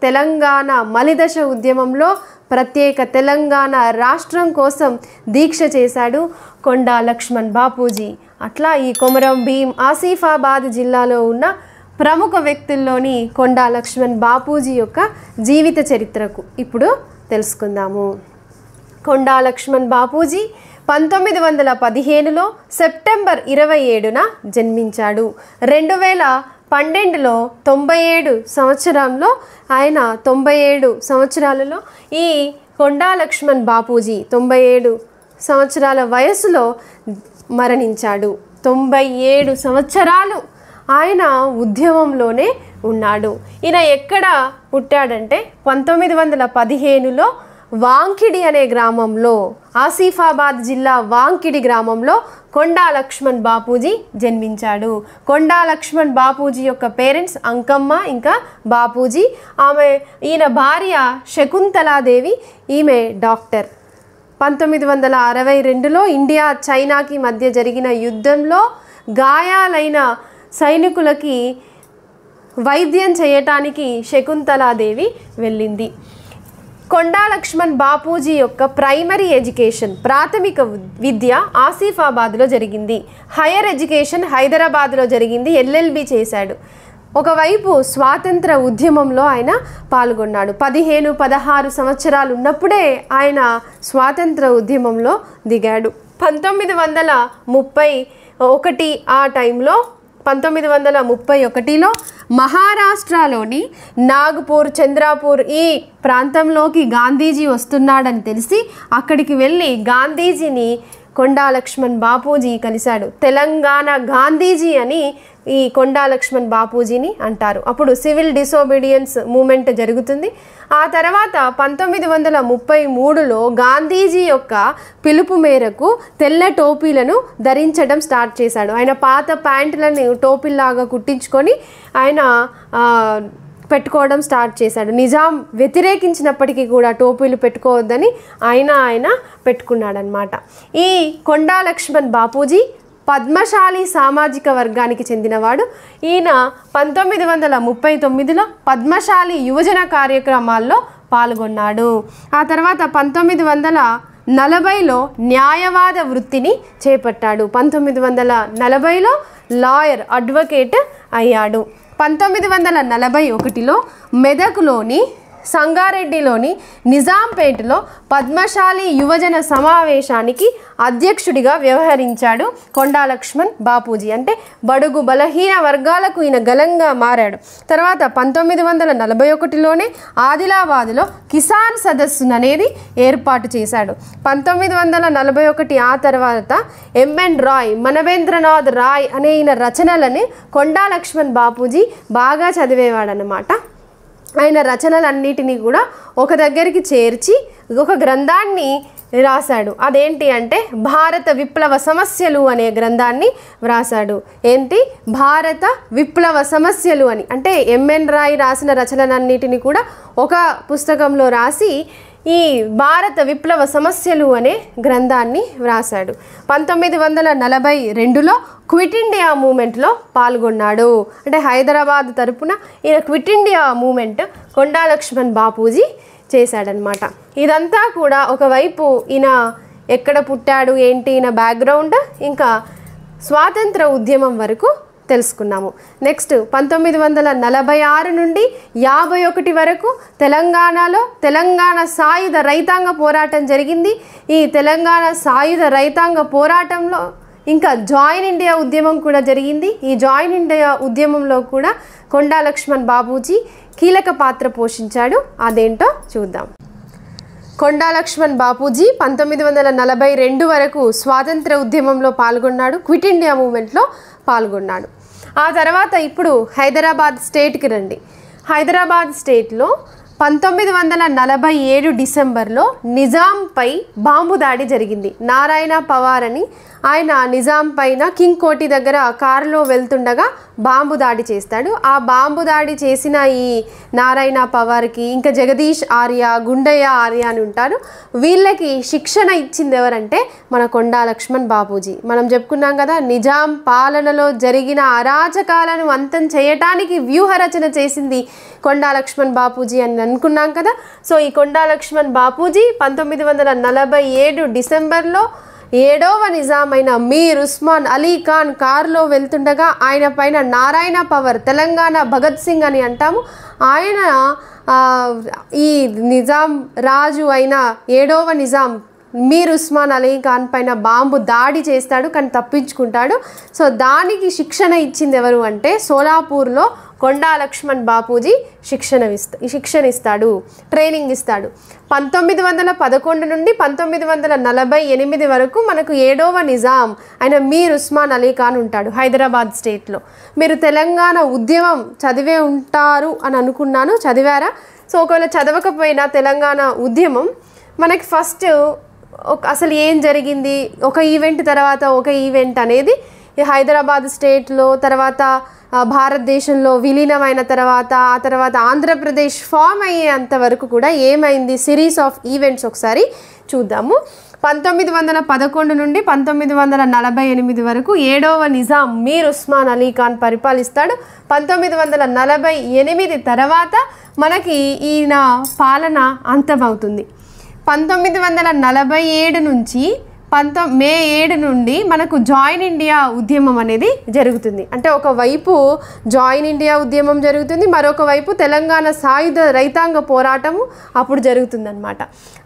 తెలంగాణ మలిదశ ఉద్యమంలో ప్రత్యేక తెలంగాణ రాష్ట్రం కోసం దీక్ష చేశాడు కొండా లక్ష్మణ్ బాపూజీ అట్లా ఈ కొమరం భీం ఆసిఫాబాద్ జిల్లాలో ఉన్న ప్రముఖ వ్యక్తుల్లోని కొండా లక్ష్మణ్ బాపూజీ యొక్క జీవిత చరిత్రకు ఇప్పుడు తెలుసుకుందాము కొండా లక్ష్మణ్ బాపూజీ పంతొమ్మిది వందల పదిహేనులో సెప్టెంబర్ ఇరవై ఏడున జన్మించాడు రెండు వేల పన్నెండులో తొంభై ఏడు సంవత్సరంలో ఆయన తొంభై ఏడు సంవత్సరాలలో ఈ కొండా లక్ష్మణ్ బాపూజీ తొంభై ఏడు సంవత్సరాల వయసులో మరణించాడు తొంభై ఏడు సంవత్సరాలు ఆయన ఉద్యమంలోనే ఉన్నాడు ఈయన ఎక్కడ పుట్టాడంటే పంతొమ్మిది వందల పదిహేనులో వాంకిడి అనే గ్రామంలో ఆసిఫాబాద్ జిల్లా వాంకిడి గ్రామంలో కొండా లక్ష్మణ్ బాపూజీ జన్మించాడు కొండా లక్ష్మణ్ బాపూజీ యొక్క పేరెంట్స్ అంకమ్మ ఇంకా బాపూజీ ఆమె ఈయన భార్య శకుంతలాదేవి ఈమె డాక్టర్ పంతొమ్మిది వందల అరవై రెండులో ఇండియా చైనాకి మధ్య జరిగిన యుద్ధంలో గాయాలైన సైనికులకి వైద్యం చేయటానికి శకుంతలాదేవి వెళ్ళింది కొండా లక్ష్మణ్ బాపూజీ యొక్క ప్రైమరీ ఎడ్యుకేషన్ ప్రాథమిక విద్య ఆసిఫాబాద్లో జరిగింది హైయర్ ఎడ్యుకేషన్ హైదరాబాద్లో జరిగింది ఎల్ఎల్బి చేశాడు ఒకవైపు స్వాతంత్ర ఉద్యమంలో ఆయన పాల్గొన్నాడు పదిహేను పదహారు సంవత్సరాలు ఉన్నప్పుడే ఆయన స్వాతంత్ర ఉద్యమంలో దిగాడు పంతొమ్మిది వందల ముప్పై ఒకటి ఆ టైంలో పంతొమ్మిది వందల ముప్పై ఒకటిలో మహారాష్ట్రలోని నాగ్పూర్ చంద్రాపూర్ ఈ ప్రాంతంలోకి గాంధీజీ వస్తున్నాడని తెలిసి అక్కడికి వెళ్ళి గాంధీజీని కొండా లక్ష్మణ్ బాపూజీ కలిశాడు తెలంగాణ గాంధీజీ అని ఈ కొండా లక్ష్మణ్ బాపూజీని అంటారు అప్పుడు సివిల్ డిసోబీడియన్స్ మూమెంట్ జరుగుతుంది ఆ తర్వాత పంతొమ్మిది వందల ముప్పై మూడులో గాంధీజీ యొక్క పిలుపు మేరకు తెల్ల టోపీలను ధరించడం స్టార్ట్ చేశాడు ఆయన పాత ప్యాంట్లను టోపీలాగా కుట్టించుకొని ఆయన పెట్టుకోవడం స్టార్ట్ చేశాడు నిజాం వ్యతిరేకించినప్పటికీ కూడా టోపీలు పెట్టుకోవద్దని ఆయన ఆయన పెట్టుకున్నాడనమాట ఈ కొండా లక్ష్మణ్ బాపూజీ పద్మశాలి సామాజిక వర్గానికి చెందినవాడు ఈయన పంతొమ్మిది వందల ముప్పై తొమ్మిదిలో పద్మశాలి యువజన కార్యక్రమాల్లో పాల్గొన్నాడు ఆ తర్వాత పంతొమ్మిది వందల నలభైలో న్యాయవాద వృత్తిని చేపట్టాడు పంతొమ్మిది వందల నలభైలో లాయర్ అడ్వకేట్ అయ్యాడు పంతొమ్మిది వందల నలభై ఒకటిలో మెదక్లోని సంగారెడ్డిలోని నిజాంపేటలో పద్మశాలి యువజన సమావేశానికి అధ్యక్షుడిగా వ్యవహరించాడు కొండా లక్ష్మణ్ బాపూజీ అంటే బడుగు బలహీన వర్గాలకు ఈయన గలంగా మారాడు తర్వాత పంతొమ్మిది వందల నలభై ఒకటిలోనే ఆదిలాబాదులో కిసాన్ సదస్సును అనేది ఏర్పాటు చేశాడు పంతొమ్మిది వందల నలభై ఒకటి ఆ తర్వాత ఎంఎన్ రాయ్ మనవేంద్రనాథ్ రాయ్ అనే ఈయన రచనలని కొండా లక్ష్మణ్ బాపూజీ బాగా చదివేవాడనమాట ఆయన రచనలన్నిటినీ కూడా ఒక దగ్గరికి చేర్చి ఒక గ్రంథాన్ని రాశాడు అదేంటి అంటే భారత విప్లవ సమస్యలు అనే గ్రంథాన్ని వ్రాసాడు ఏంటి భారత విప్లవ సమస్యలు అని అంటే ఎంఎన్ రాయ్ రాసిన రచనలన్నిటిని కూడా ఒక పుస్తకంలో రాసి ఈ భారత విప్లవ సమస్యలు అనే గ్రంథాన్ని వ్రాసాడు పంతొమ్మిది వందల నలభై రెండులో క్విట్ ఇండియా మూమెంట్లో పాల్గొన్నాడు అంటే హైదరాబాద్ తరపున ఈయన quit India movement Konda Laxman Bapuji చేశాడనమాట ఇదంతా కూడా ఒకవైపు ఈయన ఎక్కడ పుట్టాడు ఏంటి ఈయన బ్యాక్గ్రౌండ్ ఇంకా స్వాతంత్ర ఉద్యమం వరకు తెలుసుకున్నాము నెక్స్ట్ పంతొమ్మిది వందల నలభై ఆరు నుండి యాభై ఒకటి వరకు తెలంగాణలో తెలంగాణ సాయుధ రైతాంగ పోరాటం జరిగింది ఈ తెలంగాణ సాయుధ రైతాంగ పోరాటంలో ఇంకా జాయిన్ ఇండియా ఉద్యమం కూడా జరిగింది ఈ జాయిన్ ఇండియా ఉద్యమంలో కూడా కొండా లక్ష్మణ్ బాబూజీ కీలక పాత్ర పోషించాడు అదేంటో చూద్దాం కొండా లక్ష్మణ్ బాపూజీ పంతొమ్మిది వందల నలభై రెండు వరకు స్వాతంత్ర ఉద్యమంలో పాల్గొన్నాడు క్విట్ ఇండియా మూమెంట్లో పాల్గొన్నాడు ఆ తర్వాత ఇప్పుడు హైదరాబాద్ స్టేట్కి రండి హైదరాబాద్ స్టేట్లో పంతొమ్మిది వందల నలభై ఏడు డిసెంబర్లో నిజాంపై బాంబు దాడి జరిగింది నారాయణ పవార్ అని ఆయన నిజాం పైన కింగ్ కోటి దగ్గర కారులో వెళ్తుండగా బాంబు దాడి చేస్తాడు ఆ బాంబు దాడి చేసిన ఈ నారాయణ పవార్కి ఇంకా జగదీష్ ఆర్య గుండయ్య ఆర్య అని ఉంటారు వీళ్ళకి శిక్షణ ఇచ్చింది ఎవరంటే మన కొండా లక్ష్మణ్ బాపూజీ మనం చెప్పుకున్నాం కదా నిజాం పాలనలో జరిగిన అరాచకాలను అంతం చేయటానికి వ్యూహరచన చేసింది కొండా లక్ష్మణ్ బాపూజీ అని అనుకున్నాం కదా సో ఈ కొండా లక్ష్మణ్ బాపూజీ పంతొమ్మిది వందల నలభై ఏడు డిసెంబర్లో ఏడవ నిజామైన మీర్ ఉస్మాన్ అలీ ఖాన్ కారులో వెళ్తుండగా ఆయన పైన నారాయణ పవర్ తెలంగాణ భగత్ సింగ్ అని అంటాము ఆయన ఈ నిజాం రాజు అయిన ఏడవ నిజాం మీర్ ఉస్మాన్ అలీ ఖాన్ పైన బాంబు దాడి చేస్తాడు కానీ తప్పించుకుంటాడు సో దానికి శిక్షణ ఇచ్చింది ఎవరు అంటే సోలాపూర్లో కొండా లక్ష్మణ్ బాపూజీ శిక్షణ ఇస్తా శిక్షణ ఇస్తాడు ట్రైనింగ్ ఇస్తాడు పంతొమ్మిది వందల పదకొండు నుండి పంతొమ్మిది వందల నలభై ఎనిమిది వరకు మనకు ఏడవ నిజాం ఆయన మీర్ ఉస్మాన్ అలీ ఖాన్ ఉంటాడు హైదరాబాద్ స్టేట్లో మీరు తెలంగాణ ఉద్యమం చదివే ఉంటారు అని అనుకున్నాను చదివారా సో ఒకవేళ చదవకపోయినా తెలంగాణ ఉద్యమం మనకి ఫస్ట్ ఒక అసలు ఏం జరిగింది ఒక ఈవెంట్ తర్వాత ఒక ఈవెంట్ అనేది హైదరాబాద్ స్టేట్లో తర్వాత భారతదేశంలో విలీనమైన తర్వాత ఆ తర్వాత ఆంధ్రప్రదేశ్ ఫామ్ అయ్యేంత వరకు కూడా ఏమైంది సిరీస్ ఆఫ్ ఈవెంట్స్ ఒకసారి చూద్దాము పంతొమ్మిది వందల పదకొండు నుండి పంతొమ్మిది వందల నలభై ఎనిమిది వరకు ఏడవ నిజాం మీర్ ఉస్మాన్ అలీ ఖాన్ పరిపాలిస్తాడు పంతొమ్మిది వందల నలభై ఎనిమిది తర్వాత మనకి ఈయన పాలన అంతమవుతుంది పంతొమ్మిది వందల నలభై ఏడు నుంచి పంతొ మే ఏడు నుండి మనకు జాయిన్ ఇండియా ఉద్యమం అనేది జరుగుతుంది అంటే ఒకవైపు జాయిన్ ఇండియా ఉద్యమం జరుగుతుంది మరొక వైపు తెలంగాణ సాయుధ రైతాంగ పోరాటము అప్పుడు అనమాట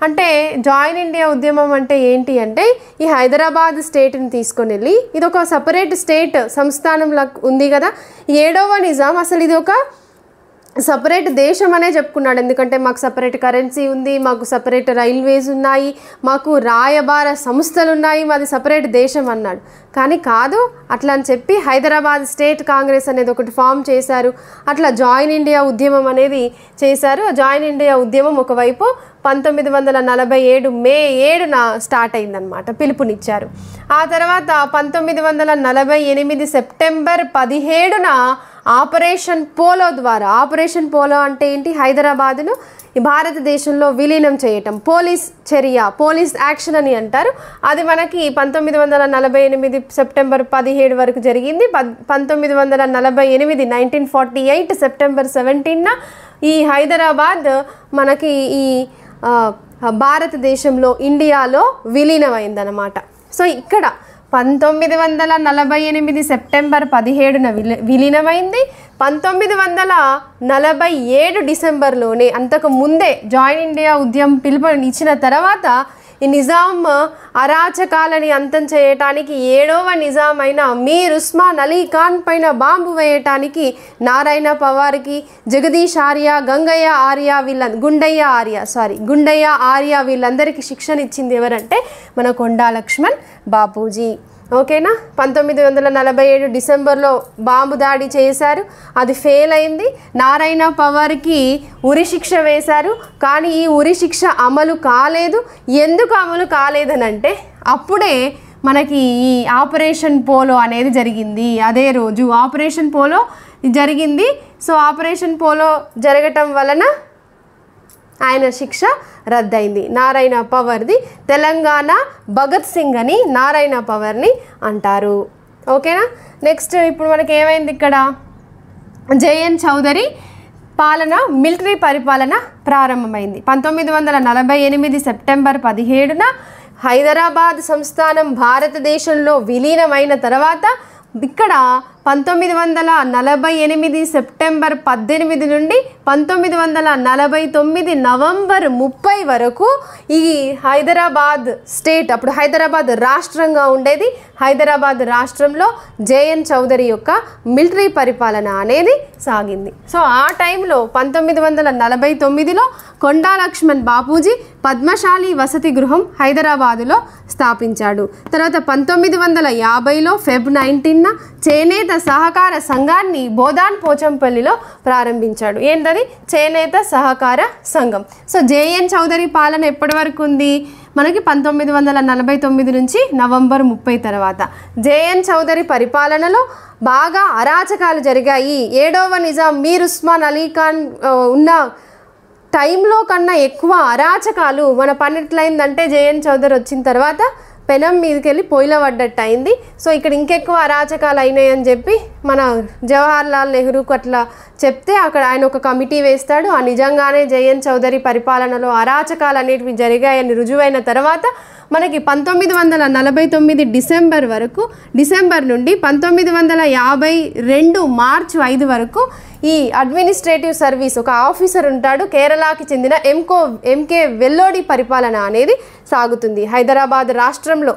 అంటే జాయిన్ ఇండియా ఉద్యమం అంటే ఏంటి అంటే ఈ హైదరాబాద్ స్టేట్ని తీసుకొని వెళ్ళి ఇది ఒక సపరేట్ స్టేట్ సంస్థానంలో ఉంది కదా ఏడవ నిజాం అసలు ఇది ఒక సపరేట్ దేశం అనే చెప్పుకున్నాడు ఎందుకంటే మాకు సపరేట్ కరెన్సీ ఉంది మాకు సపరేట్ రైల్వేస్ ఉన్నాయి మాకు రాయబార సంస్థలు ఉన్నాయి మాది సపరేట్ దేశం అన్నాడు కానీ కాదు అట్లా అని చెప్పి హైదరాబాద్ స్టేట్ కాంగ్రెస్ అనేది ఒకటి ఫామ్ చేశారు అట్లా జాయిన్ ఇండియా ఉద్యమం అనేది చేశారు జాయిన్ ఇండియా ఉద్యమం ఒకవైపు పంతొమ్మిది వందల నలభై ఏడు మే ఏడున స్టార్ట్ అయిందనమాట పిలుపునిచ్చారు ఆ తర్వాత పంతొమ్మిది వందల నలభై ఎనిమిది సెప్టెంబర్ పదిహేడున ఆపరేషన్ పోలో ద్వారా ఆపరేషన్ పోలో అంటే ఏంటి హైదరాబాదును భారతదేశంలో విలీనం చేయటం పోలీస్ చర్య పోలీస్ యాక్షన్ అని అంటారు అది మనకి పంతొమ్మిది వందల నలభై ఎనిమిది సెప్టెంబర్ పదిహేడు వరకు జరిగింది పంతొమ్మిది వందల నలభై ఎనిమిది నైన్టీన్ ఫార్టీ ఎయిట్ సెప్టెంబర్ సెవెంటీన్న ఈ హైదరాబాద్ మనకి ఈ భారతదేశంలో ఇండియాలో విలీనమైందనమాట సో ఇక్కడ పంతొమ్మిది వందల నలభై ఎనిమిది సెప్టెంబర్ పదిహేడున విలి విలీనమైంది పంతొమ్మిది వందల నలభై ఏడు డిసెంబర్లోనే అంతకు ముందే జాయిన్ ఇండియా ఉద్యమం పిలుపునిచ్చిన తర్వాత ఈ నిజాం అరాచకాలని అంతం చేయటానికి ఏడవ నిజాం అయిన మీర్ ఉస్మాన్ అలీ ఖాన్ పైన బాంబు వేయటానికి నారాయణ పవార్కి జగదీష్ ఆర్య గంగయ్య ఆర్య వీళ్ళ గుండయ్య ఆర్య సారీ గుండయ్య ఆర్య వీళ్ళందరికీ శిక్షణ ఇచ్చింది ఎవరంటే మన కొండా లక్ష్మణ్ బాపూజీ ఓకేనా పంతొమ్మిది వందల నలభై ఏడు డిసెంబర్లో బాంబు దాడి చేశారు అది ఫెయిల్ అయింది నారాయణ పవర్కి ఉరి శిక్ష వేశారు కానీ ఈ ఉరి శిక్ష అమలు కాలేదు ఎందుకు అమలు కాలేదనంటే అప్పుడే మనకి ఈ ఆపరేషన్ పోలో అనేది జరిగింది అదే రోజు ఆపరేషన్ పోలో జరిగింది సో ఆపరేషన్ పోలో జరగటం వలన ఆయన శిక్ష రద్దయింది నారాయణ పవర్ది తెలంగాణ భగత్ సింగ్ అని నారాయణ పవర్ని అంటారు ఓకేనా నెక్స్ట్ ఇప్పుడు మనకి ఏమైంది ఇక్కడ జేఎన్ చౌదరి పాలన మిలిటరీ పరిపాలన ప్రారంభమైంది పంతొమ్మిది వందల నలభై ఎనిమిది సెప్టెంబర్ పదిహేడున హైదరాబాద్ సంస్థానం భారతదేశంలో విలీనమైన తర్వాత ఇక్కడ పంతొమ్మిది వందల నలభై ఎనిమిది సెప్టెంబర్ పద్దెనిమిది నుండి పంతొమ్మిది వందల నలభై తొమ్మిది నవంబర్ ముప్పై వరకు ఈ హైదరాబాద్ స్టేట్ అప్పుడు హైదరాబాద్ రాష్ట్రంగా ఉండేది హైదరాబాద్ రాష్ట్రంలో జేఎన్ చౌదరి యొక్క మిలిటరీ పరిపాలన అనేది సాగింది సో ఆ టైంలో పంతొమ్మిది వందల నలభై తొమ్మిదిలో కొండా లక్ష్మణ్ బాపూజీ పద్మశాలి వసతి గృహం హైదరాబాదులో స్థాపించాడు తర్వాత పంతొమ్మిది వందల యాభైలో ఫెబ్ నైన్టీన్న చేనేత చేనేత సహకార సంఘాన్ని బోధాన్ పోచంపల్లిలో ప్రారంభించాడు ఏంటది చేనేత సహకార సంఘం సో జేఎన్ చౌదరి పాలన ఎప్పటి వరకు ఉంది మనకి పంతొమ్మిది వందల నలభై తొమ్మిది నుంచి నవంబర్ ముప్పై తర్వాత జేఎన్ చౌదరి పరిపాలనలో బాగా అరాచకాలు జరిగాయి ఏడవ నిజాం మీర్ ఉస్మాన్ అలీఖాన్ ఉన్న టైంలో కన్నా ఎక్కువ అరాచకాలు మన పని జేఎన్ చౌదరి వచ్చిన తర్వాత పెనం మీదకి వెళ్ళి పొయ్యిలో పడ్డట్టు అయింది సో ఇక్కడ ఇంకెక్కువ అరాచకాలు అయినాయని చెప్పి మన జవహర్లాల్ నెహ్రూకు అట్లా చెప్తే అక్కడ ఆయన ఒక కమిటీ వేస్తాడు ఆ నిజంగానే జయన్ చౌదరి పరిపాలనలో అరాచకాలు అనేటివి జరిగాయని రుజువైన తర్వాత మనకి పంతొమ్మిది వందల నలభై తొమ్మిది డిసెంబర్ వరకు డిసెంబర్ నుండి పంతొమ్మిది వందల యాభై రెండు మార్చ్ ఐదు వరకు ఈ అడ్మినిస్ట్రేటివ్ సర్వీస్ ఒక ఆఫీసర్ ఉంటాడు కేరళకి చెందిన ఎంకో ఎంకే వెల్లోడి పరిపాలన అనేది సాగుతుంది హైదరాబాద్ రాష్ట్రంలో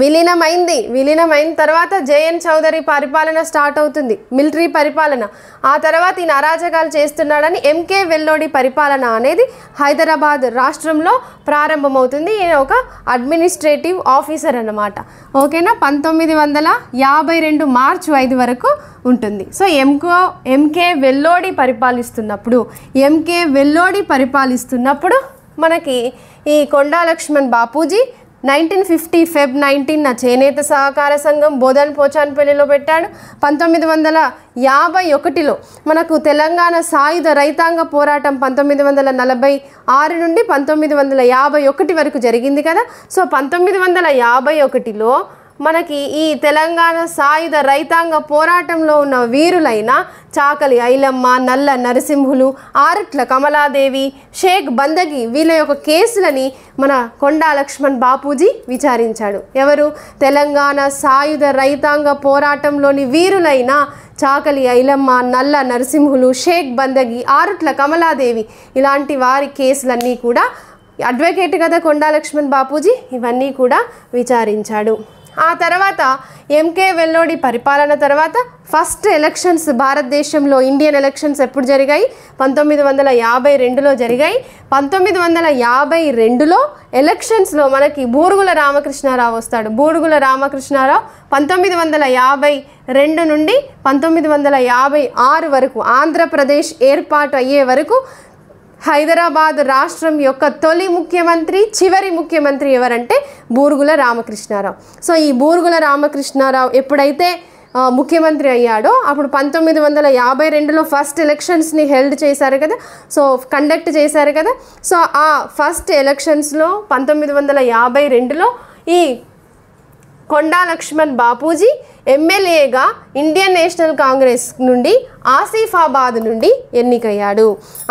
విలీనమైంది విలీనమైన తర్వాత జేఎన్ చౌదరి పరిపాలన స్టార్ట్ అవుతుంది మిలిటరీ పరిపాలన ఆ తర్వాత ఈయన అరాజకాలు చేస్తున్నాడని ఎంకే వెల్లోడి పరిపాలన అనేది హైదరాబాద్ రాష్ట్రంలో ప్రారంభమవుతుంది ఈయన ఒక అడ్మినిస్ట్రేటివ్ ఆఫీసర్ అన్నమాట ఓకేనా పంతొమ్మిది వందల యాభై రెండు మార్చ్ ఐదు వరకు ఉంటుంది సో ఎంకో ఎంకే వెల్లోడి పరిపాలిస్తున్నప్పుడు ఎంకే వెల్లోడి పరిపాలిస్తున్నప్పుడు మనకి ఈ Konda Laxman Bapuji nineteen fifty Feb nineteen చేనేత సహకార సంఘం బోధన్ పోచాన్పల్లిలో పెట్టాడు పంతొమ్మిది వందల యాభై ఒకటిలో మనకు తెలంగాణ సాయుధ రైతాంగ పోరాటం పంతొమ్మిది వందల నలభై ఆరు నుండి పంతొమ్మిది వందల యాభై ఒకటి వరకు జరిగింది కదా సో పంతొమ్మిది వందల యాభై ఒకటిలో మనకి ఈ తెలంగాణ సాయుధ రైతాంగ పోరాటంలో ఉన్న వీరులైన చాకలి ఐలమ్మ నల్ల నరసింహులు ఆరట్ల కమలాదేవి షేక్ బందగి వీళ్ళ యొక్క కేసులని మన కొండా లక్ష్మణ్ బాపూజీ విచారించాడు ఎవరు తెలంగాణ సాయుధ రైతాంగ పోరాటంలోని వీరులైన చాకలి ఐలమ్మ నల్ల నరసింహులు షేక్ బందగి ఆరుట్ల కమలాదేవి ఇలాంటి వారి కేసులన్నీ కూడా అడ్వకేట్ కదా కొండా లక్ష్మణ్ బాపూజీ ఇవన్నీ కూడా విచారించాడు ఆ తర్వాత ఎంకే వెల్లోడి పరిపాలన తర్వాత ఫస్ట్ ఎలక్షన్స్ భారతదేశంలో ఇండియన్ ఎలక్షన్స్ ఎప్పుడు జరిగాయి పంతొమ్మిది వందల యాభై రెండులో జరిగాయి పంతొమ్మిది వందల యాభై రెండులో ఎలక్షన్స్లో మనకి బూరుగుల రామకృష్ణారావు వస్తాడు బూరుగుల రామకృష్ణారావు పంతొమ్మిది వందల యాభై రెండు నుండి పంతొమ్మిది వందల యాభై ఆరు వరకు ఆంధ్రప్రదేశ్ ఏర్పాటు అయ్యే వరకు హైదరాబాద్ రాష్ట్రం యొక్క తొలి ముఖ్యమంత్రి చివరి ముఖ్యమంత్రి ఎవరంటే బూరుగుల రామకృష్ణారావు సో ఈ బూరుగుల రామకృష్ణారావు ఎప్పుడైతే ముఖ్యమంత్రి అయ్యాడో అప్పుడు పంతొమ్మిది వందల యాభై రెండులో ఫస్ట్ ఎలక్షన్స్ని హెల్డ్ చేశారు కదా సో కండక్ట్ చేశారు కదా సో ఆ ఫస్ట్ ఎలక్షన్స్లో పంతొమ్మిది వందల యాభై రెండులో ఈ కొండా లక్ష్మణ్ బాపూజీ ఎమ్మెల్యేగా ఇండియన్ నేషనల్ కాంగ్రెస్ నుండి ఆసిఫాబాద్ నుండి ఎన్నికయ్యాడు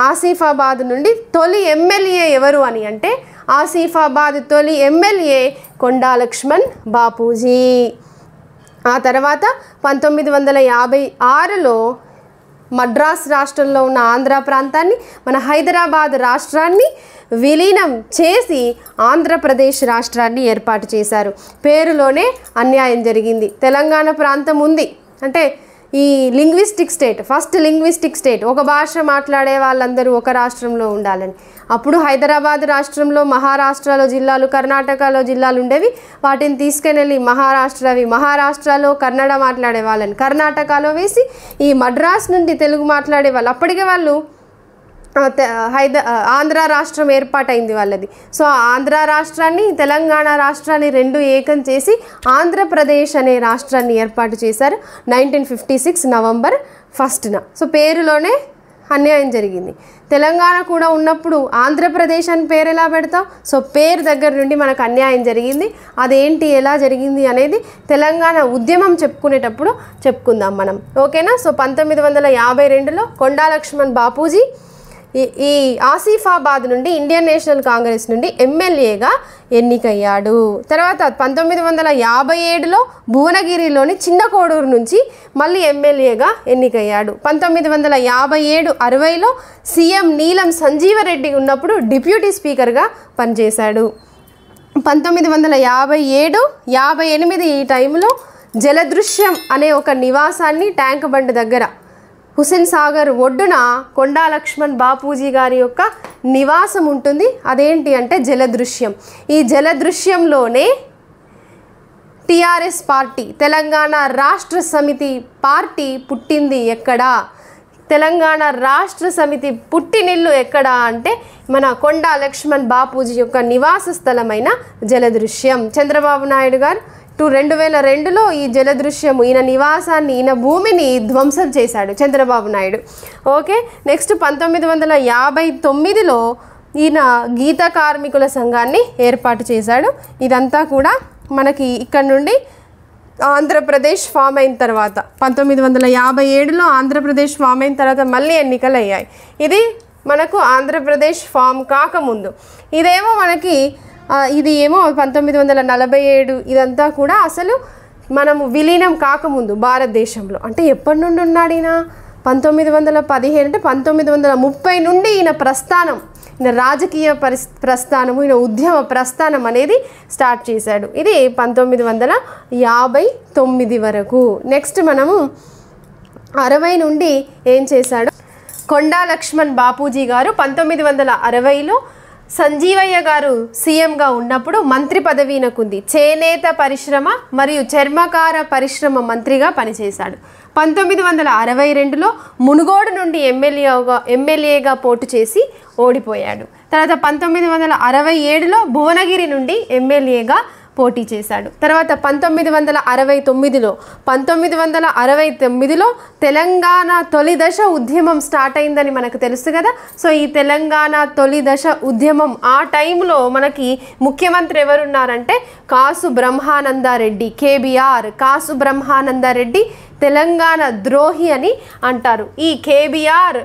ఆసిఫాబాద్ నుండి తొలి ఎమ్మెల్యే ఎవరు అని అంటే ఆసిఫాబాద్ తొలి ఎమ్మెల్యే కొండా లక్ష్మణ్ బాపూజీ ఆ తర్వాత పంతొమ్మిది వందల యాభై ఆరులో మద్రాస్ రాష్ట్రంలో ఉన్న ఆంధ్ర ప్రాంతాన్ని మన హైదరాబాద్ రాష్ట్రాన్ని విలీనం చేసి ఆంధ్రప్రదేశ్ రాష్ట్రాన్ని ఏర్పాటు చేశారు పేరులోనే అన్యాయం జరిగింది తెలంగాణ ప్రాంతం ఉంది అంటే ఈ linguistic state first linguistic state ఒక భాష మాట్లాడే వాళ్ళందరూ ఒక రాష్ట్రంలో ఉండాలని అప్పుడు హైదరాబాద్ రాష్ట్రంలో మహారాష్ట్రలో జిల్లాలు కర్ణాటకలో జిల్లాలు ఉండేవి వాటిని తీసుకెళ్ళి మహారాష్ట్రవి మహారాష్ట్రలో కన్నడ మాట్లాడే వాళ్ళని కర్ణాటకలో వేసి ఈ మద్రాస్ నుండి తెలుగు మాట్లాడే వాళ్ళు అప్పటికే వాళ్ళు హైద ఆంధ్ర రాష్ట్రం ఏర్పాటైంది వాళ్ళది సో ఆంధ్ర రాష్ట్రాన్ని తెలంగాణ రాష్ట్రాన్ని రెండు ఏకం చేసి ఆంధ్రప్రదేశ్ అనే రాష్ట్రాన్ని ఏర్పాటు చేశారు నైన్టీన్ ఫిఫ్టీ సిక్స్ నవంబర్ ఫస్ట్న సో పేరులోనే అన్యాయం జరిగింది తెలంగాణ కూడా ఉన్నప్పుడు ఆంధ్రప్రదేశ్ అని పేరు ఎలా పెడతాం సో పేరు దగ్గర నుండి మనకు అన్యాయం జరిగింది అదేంటి ఎలా జరిగింది అనేది తెలంగాణ ఉద్యమం చెప్పుకునేటప్పుడు చెప్పుకుందాం మనం ఓకేనా సో పంతొమ్మిది వందల యాభై రెండులో కొండా లక్ష్మణ్ బాపూజీ ఈ ఆసిఫాబాద్ నుండి ఇండియన్ నేషనల్ కాంగ్రెస్ నుండి ఎమ్మెల్యేగా ఎన్నికయ్యాడు తర్వాత పంతొమ్మిది వందల యాభై ఏడులో భువనగిరిలోని చిన్న కోడూరు నుంచి మళ్ళీ ఎమ్మెల్యేగా ఎన్నికయ్యాడు పంతొమ్మిది వందల యాభై ఏడు అరవైలో సీఎం నీలం సంజీవరెడ్డి ఉన్నప్పుడు డిప్యూటీ స్పీకర్గా పనిచేశాడు పంతొమ్మిది వందల యాభై ఏడు యాభై ఎనిమిది ఈ టైంలో జలదృశ్యం అనే ఒక నివాసాన్ని ట్యాంక్ బండ్ దగ్గర హుసేన్ సాగర్ ఒడ్డున కొండా లక్ష్మణ్ బాపూజీ గారి యొక్క నివాసం ఉంటుంది అదేంటి అంటే జలదృశ్యం ఈ జలదృశ్యంలోనే టిఆర్ఎస్ పార్టీ తెలంగాణ రాష్ట్ర సమితి పార్టీ పుట్టింది ఎక్కడ తెలంగాణ రాష్ట్ర సమితి పుట్టినిల్లు ఎక్కడ అంటే మన కొండా లక్ష్మణ్ బాపూజీ యొక్క నివాస స్థలమైన జలదృశ్యం చంద్రబాబు నాయుడు గారు టు రెండు వేల రెండులో ఈ జలదృశ్యం ఈయన నివాసాన్ని ఈయన భూమిని ధ్వంసం చేశాడు చంద్రబాబు నాయుడు ఓకే నెక్స్ట్ పంతొమ్మిది వందల యాభై తొమ్మిదిలో ఈయన గీత కార్మికుల సంఘాన్ని ఏర్పాటు చేశాడు ఇదంతా కూడా మనకి ఇక్కడ నుండి ఆంధ్రప్రదేశ్ ఫామ్ అయిన తర్వాత పంతొమ్మిది వందల యాభై ఏడులో ఆంధ్రప్రదేశ్ ఫామ్ అయిన తర్వాత మళ్ళీ ఎన్నికలు అయ్యాయి ఇది మనకు ఆంధ్రప్రదేశ్ ఫామ్ కాకముందు ఇదేమో మనకి ఇది ఏమో పంతొమ్మిది వందల నలభై ఏడు ఇదంతా కూడా అసలు మనము విలీనం కాకముందు భారతదేశంలో అంటే ఎప్పటి నుండి ఉన్నాడు ఈయన పంతొమ్మిది వందల పదిహేను అంటే పంతొమ్మిది వందల ముప్పై నుండి ఈయన ప్రస్థానం ఈయన రాజకీయ పరిస్ ప్రస్థానము ఈయన ఉద్యమ ప్రస్థానం అనేది స్టార్ట్ చేశాడు ఇది పంతొమ్మిది వందల యాభై తొమ్మిది వరకు నెక్స్ట్ మనము అరవై నుండి ఏం చేశాడు కొండా లక్ష్మణ్ బాపూజీ గారు పంతొమ్మిది వందల అరవైలో సంజీవయ్య గారు సీఎంగా ఉన్నప్పుడు మంత్రి పదవి ఈయనకుంది చేనేత పరిశ్రమ మరియు చర్మకార పరిశ్రమ మంత్రిగా పనిచేశాడు పంతొమ్మిది వందల అరవై రెండులో మునుగోడు నుండి ఎమ్మెల్యేగా ఎమ్మెల్యేగా పోటు చేసి ఓడిపోయాడు తర్వాత పంతొమ్మిది వందల అరవై ఏడులో భువనగిరి నుండి ఎమ్మెల్యేగా పోటీ చేశాడు తర్వాత పంతొమ్మిది వందల అరవై తొమ్మిదిలో పంతొమ్మిది వందల అరవై తొమ్మిదిలో తెలంగాణ తొలి దశ ఉద్యమం స్టార్ట్ అయిందని మనకు తెలుసు కదా సో ఈ తెలంగాణ తొలి దశ ఉద్యమం ఆ టైంలో మనకి ముఖ్యమంత్రి ఎవరున్నారంటే కాసు బ్రహ్మానందారెడ్డి కేబీఆర్ కాసు బ్రహ్మానందారెడ్డి తెలంగాణ ద్రోహి అని అంటారు ఈ కేబీఆర్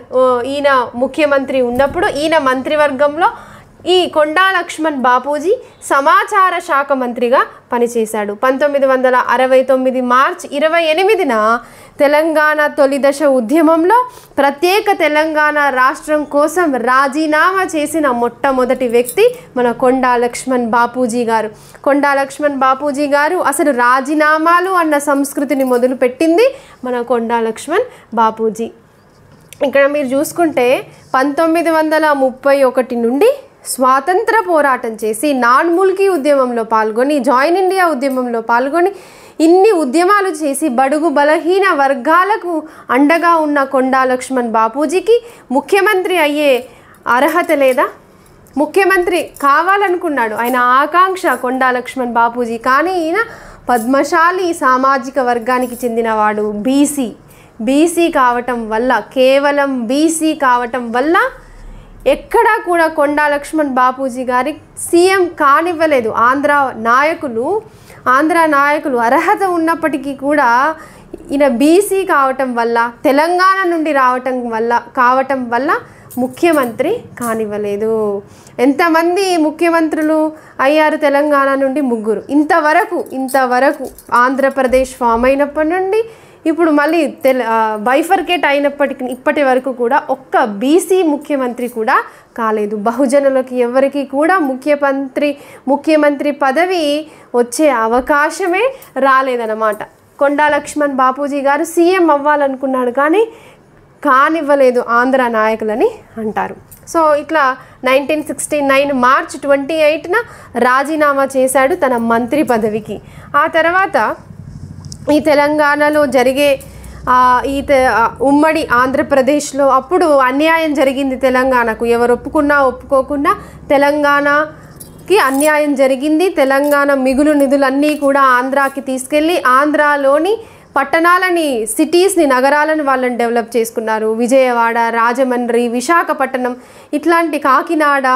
ఈయన ముఖ్యమంత్రి ఉన్నప్పుడు ఈయన మంత్రివర్గంలో ఈ కొండా లక్ష్మణ్ బాపూజీ సమాచార శాఖ మంత్రిగా పనిచేశాడు పంతొమ్మిది వందల అరవై తొమ్మిది మార్చ్ ఇరవై ఎనిమిదిన తెలంగాణ తొలిదశ ఉద్యమంలో ప్రత్యేక తెలంగాణ రాష్ట్రం కోసం రాజీనామా చేసిన మొట్టమొదటి వ్యక్తి మన కొండా లక్ష్మణ్ బాపూజీ గారు కొండా లక్ష్మణ్ బాపూజీ గారు అసలు రాజీనామాలు అన్న సంస్కృతిని మొదలుపెట్టింది మన కొండా లక్ష్మణ్ బాపూజీ ఇక్కడ మీరు చూసుకుంటే పంతొమ్మిది వందల ముప్పై ఒకటి నుండి స్వాతంత్ర పోరాటం చేసి నాన్ ముల్కీ ఉద్యమంలో పాల్గొని జాయిన్ ఇండియా ఉద్యమంలో పాల్గొని ఇన్ని ఉద్యమాలు చేసి బడుగు బలహీన వర్గాలకు అండగా ఉన్న కొండా లక్ష్మణ్ బాపూజీకి ముఖ్యమంత్రి అయ్యే అర్హత లేదా ముఖ్యమంత్రి కావాలనుకున్నాడు ఆయన ఆకాంక్ష కొండా లక్ష్మణ్ బాపూజీ కానీ ఈయన పద్మశాలి సామాజిక వర్గానికి చెందినవాడు బీసీ బీసీ కావటం వల్ల కేవలం బీసీ కావటం వల్ల ఎక్కడా కూడా కొండా లక్ష్మణ్ బాపూజీ గారి సీఎం కానివ్వలేదు ఆంధ్ర నాయకులు ఆంధ్ర నాయకులు అర్హత ఉన్నప్పటికీ కూడా ఈయన బీసీ కావటం వల్ల తెలంగాణ నుండి రావటం వల్ల కావటం వల్ల ముఖ్యమంత్రి కానివ్వలేదు ఎంతమంది ముఖ్యమంత్రులు అయ్యారు తెలంగాణ నుండి ముగ్గురు ఇంతవరకు ఇంతవరకు ఆంధ్రప్రదేశ్ ఫామ్ అయినప్పటి నుండి ఇప్పుడు మళ్ళీ తెల బైఫర్కేట్ అయినప్పటికీ ఇప్పటి వరకు కూడా ఒక్క బీసీ ముఖ్యమంత్రి కూడా కాలేదు బహుజనులకి ఎవరికి కూడా ముఖ్యమంత్రి ముఖ్యమంత్రి పదవి వచ్చే అవకాశమే రాలేదన్నమాట కొండా లక్ష్మణ్ బాపూజీ గారు సీఎం అవ్వాలనుకున్నాడు కానీ కానివ్వలేదు ఆంధ్ర నాయకులని అంటారు సో ఇట్లా nineteen sixty nine March twenty ఎయిట్న రాజీనామా చేశాడు తన మంత్రి పదవికి ఆ తర్వాత ఈ తెలంగాణలో జరిగే ఈ ఉమ్మడి ఆంధ్రప్రదేశ్లో అప్పుడు అన్యాయం జరిగింది తెలంగాణకు ఎవరు ఒప్పుకున్నా ఒప్పుకోకుండా తెలంగాణకి అన్యాయం జరిగింది తెలంగాణ మిగులు నిధులన్నీ కూడా ఆంధ్రాకి తీసుకెళ్ళి ఆంధ్రాలోని పట్టణాలని సిటీస్ని నగరాలను వాళ్ళని డెవలప్ చేసుకున్నారు విజయవాడ రాజమండ్రి విశాఖపట్నం ఇట్లాంటి కాకినాడ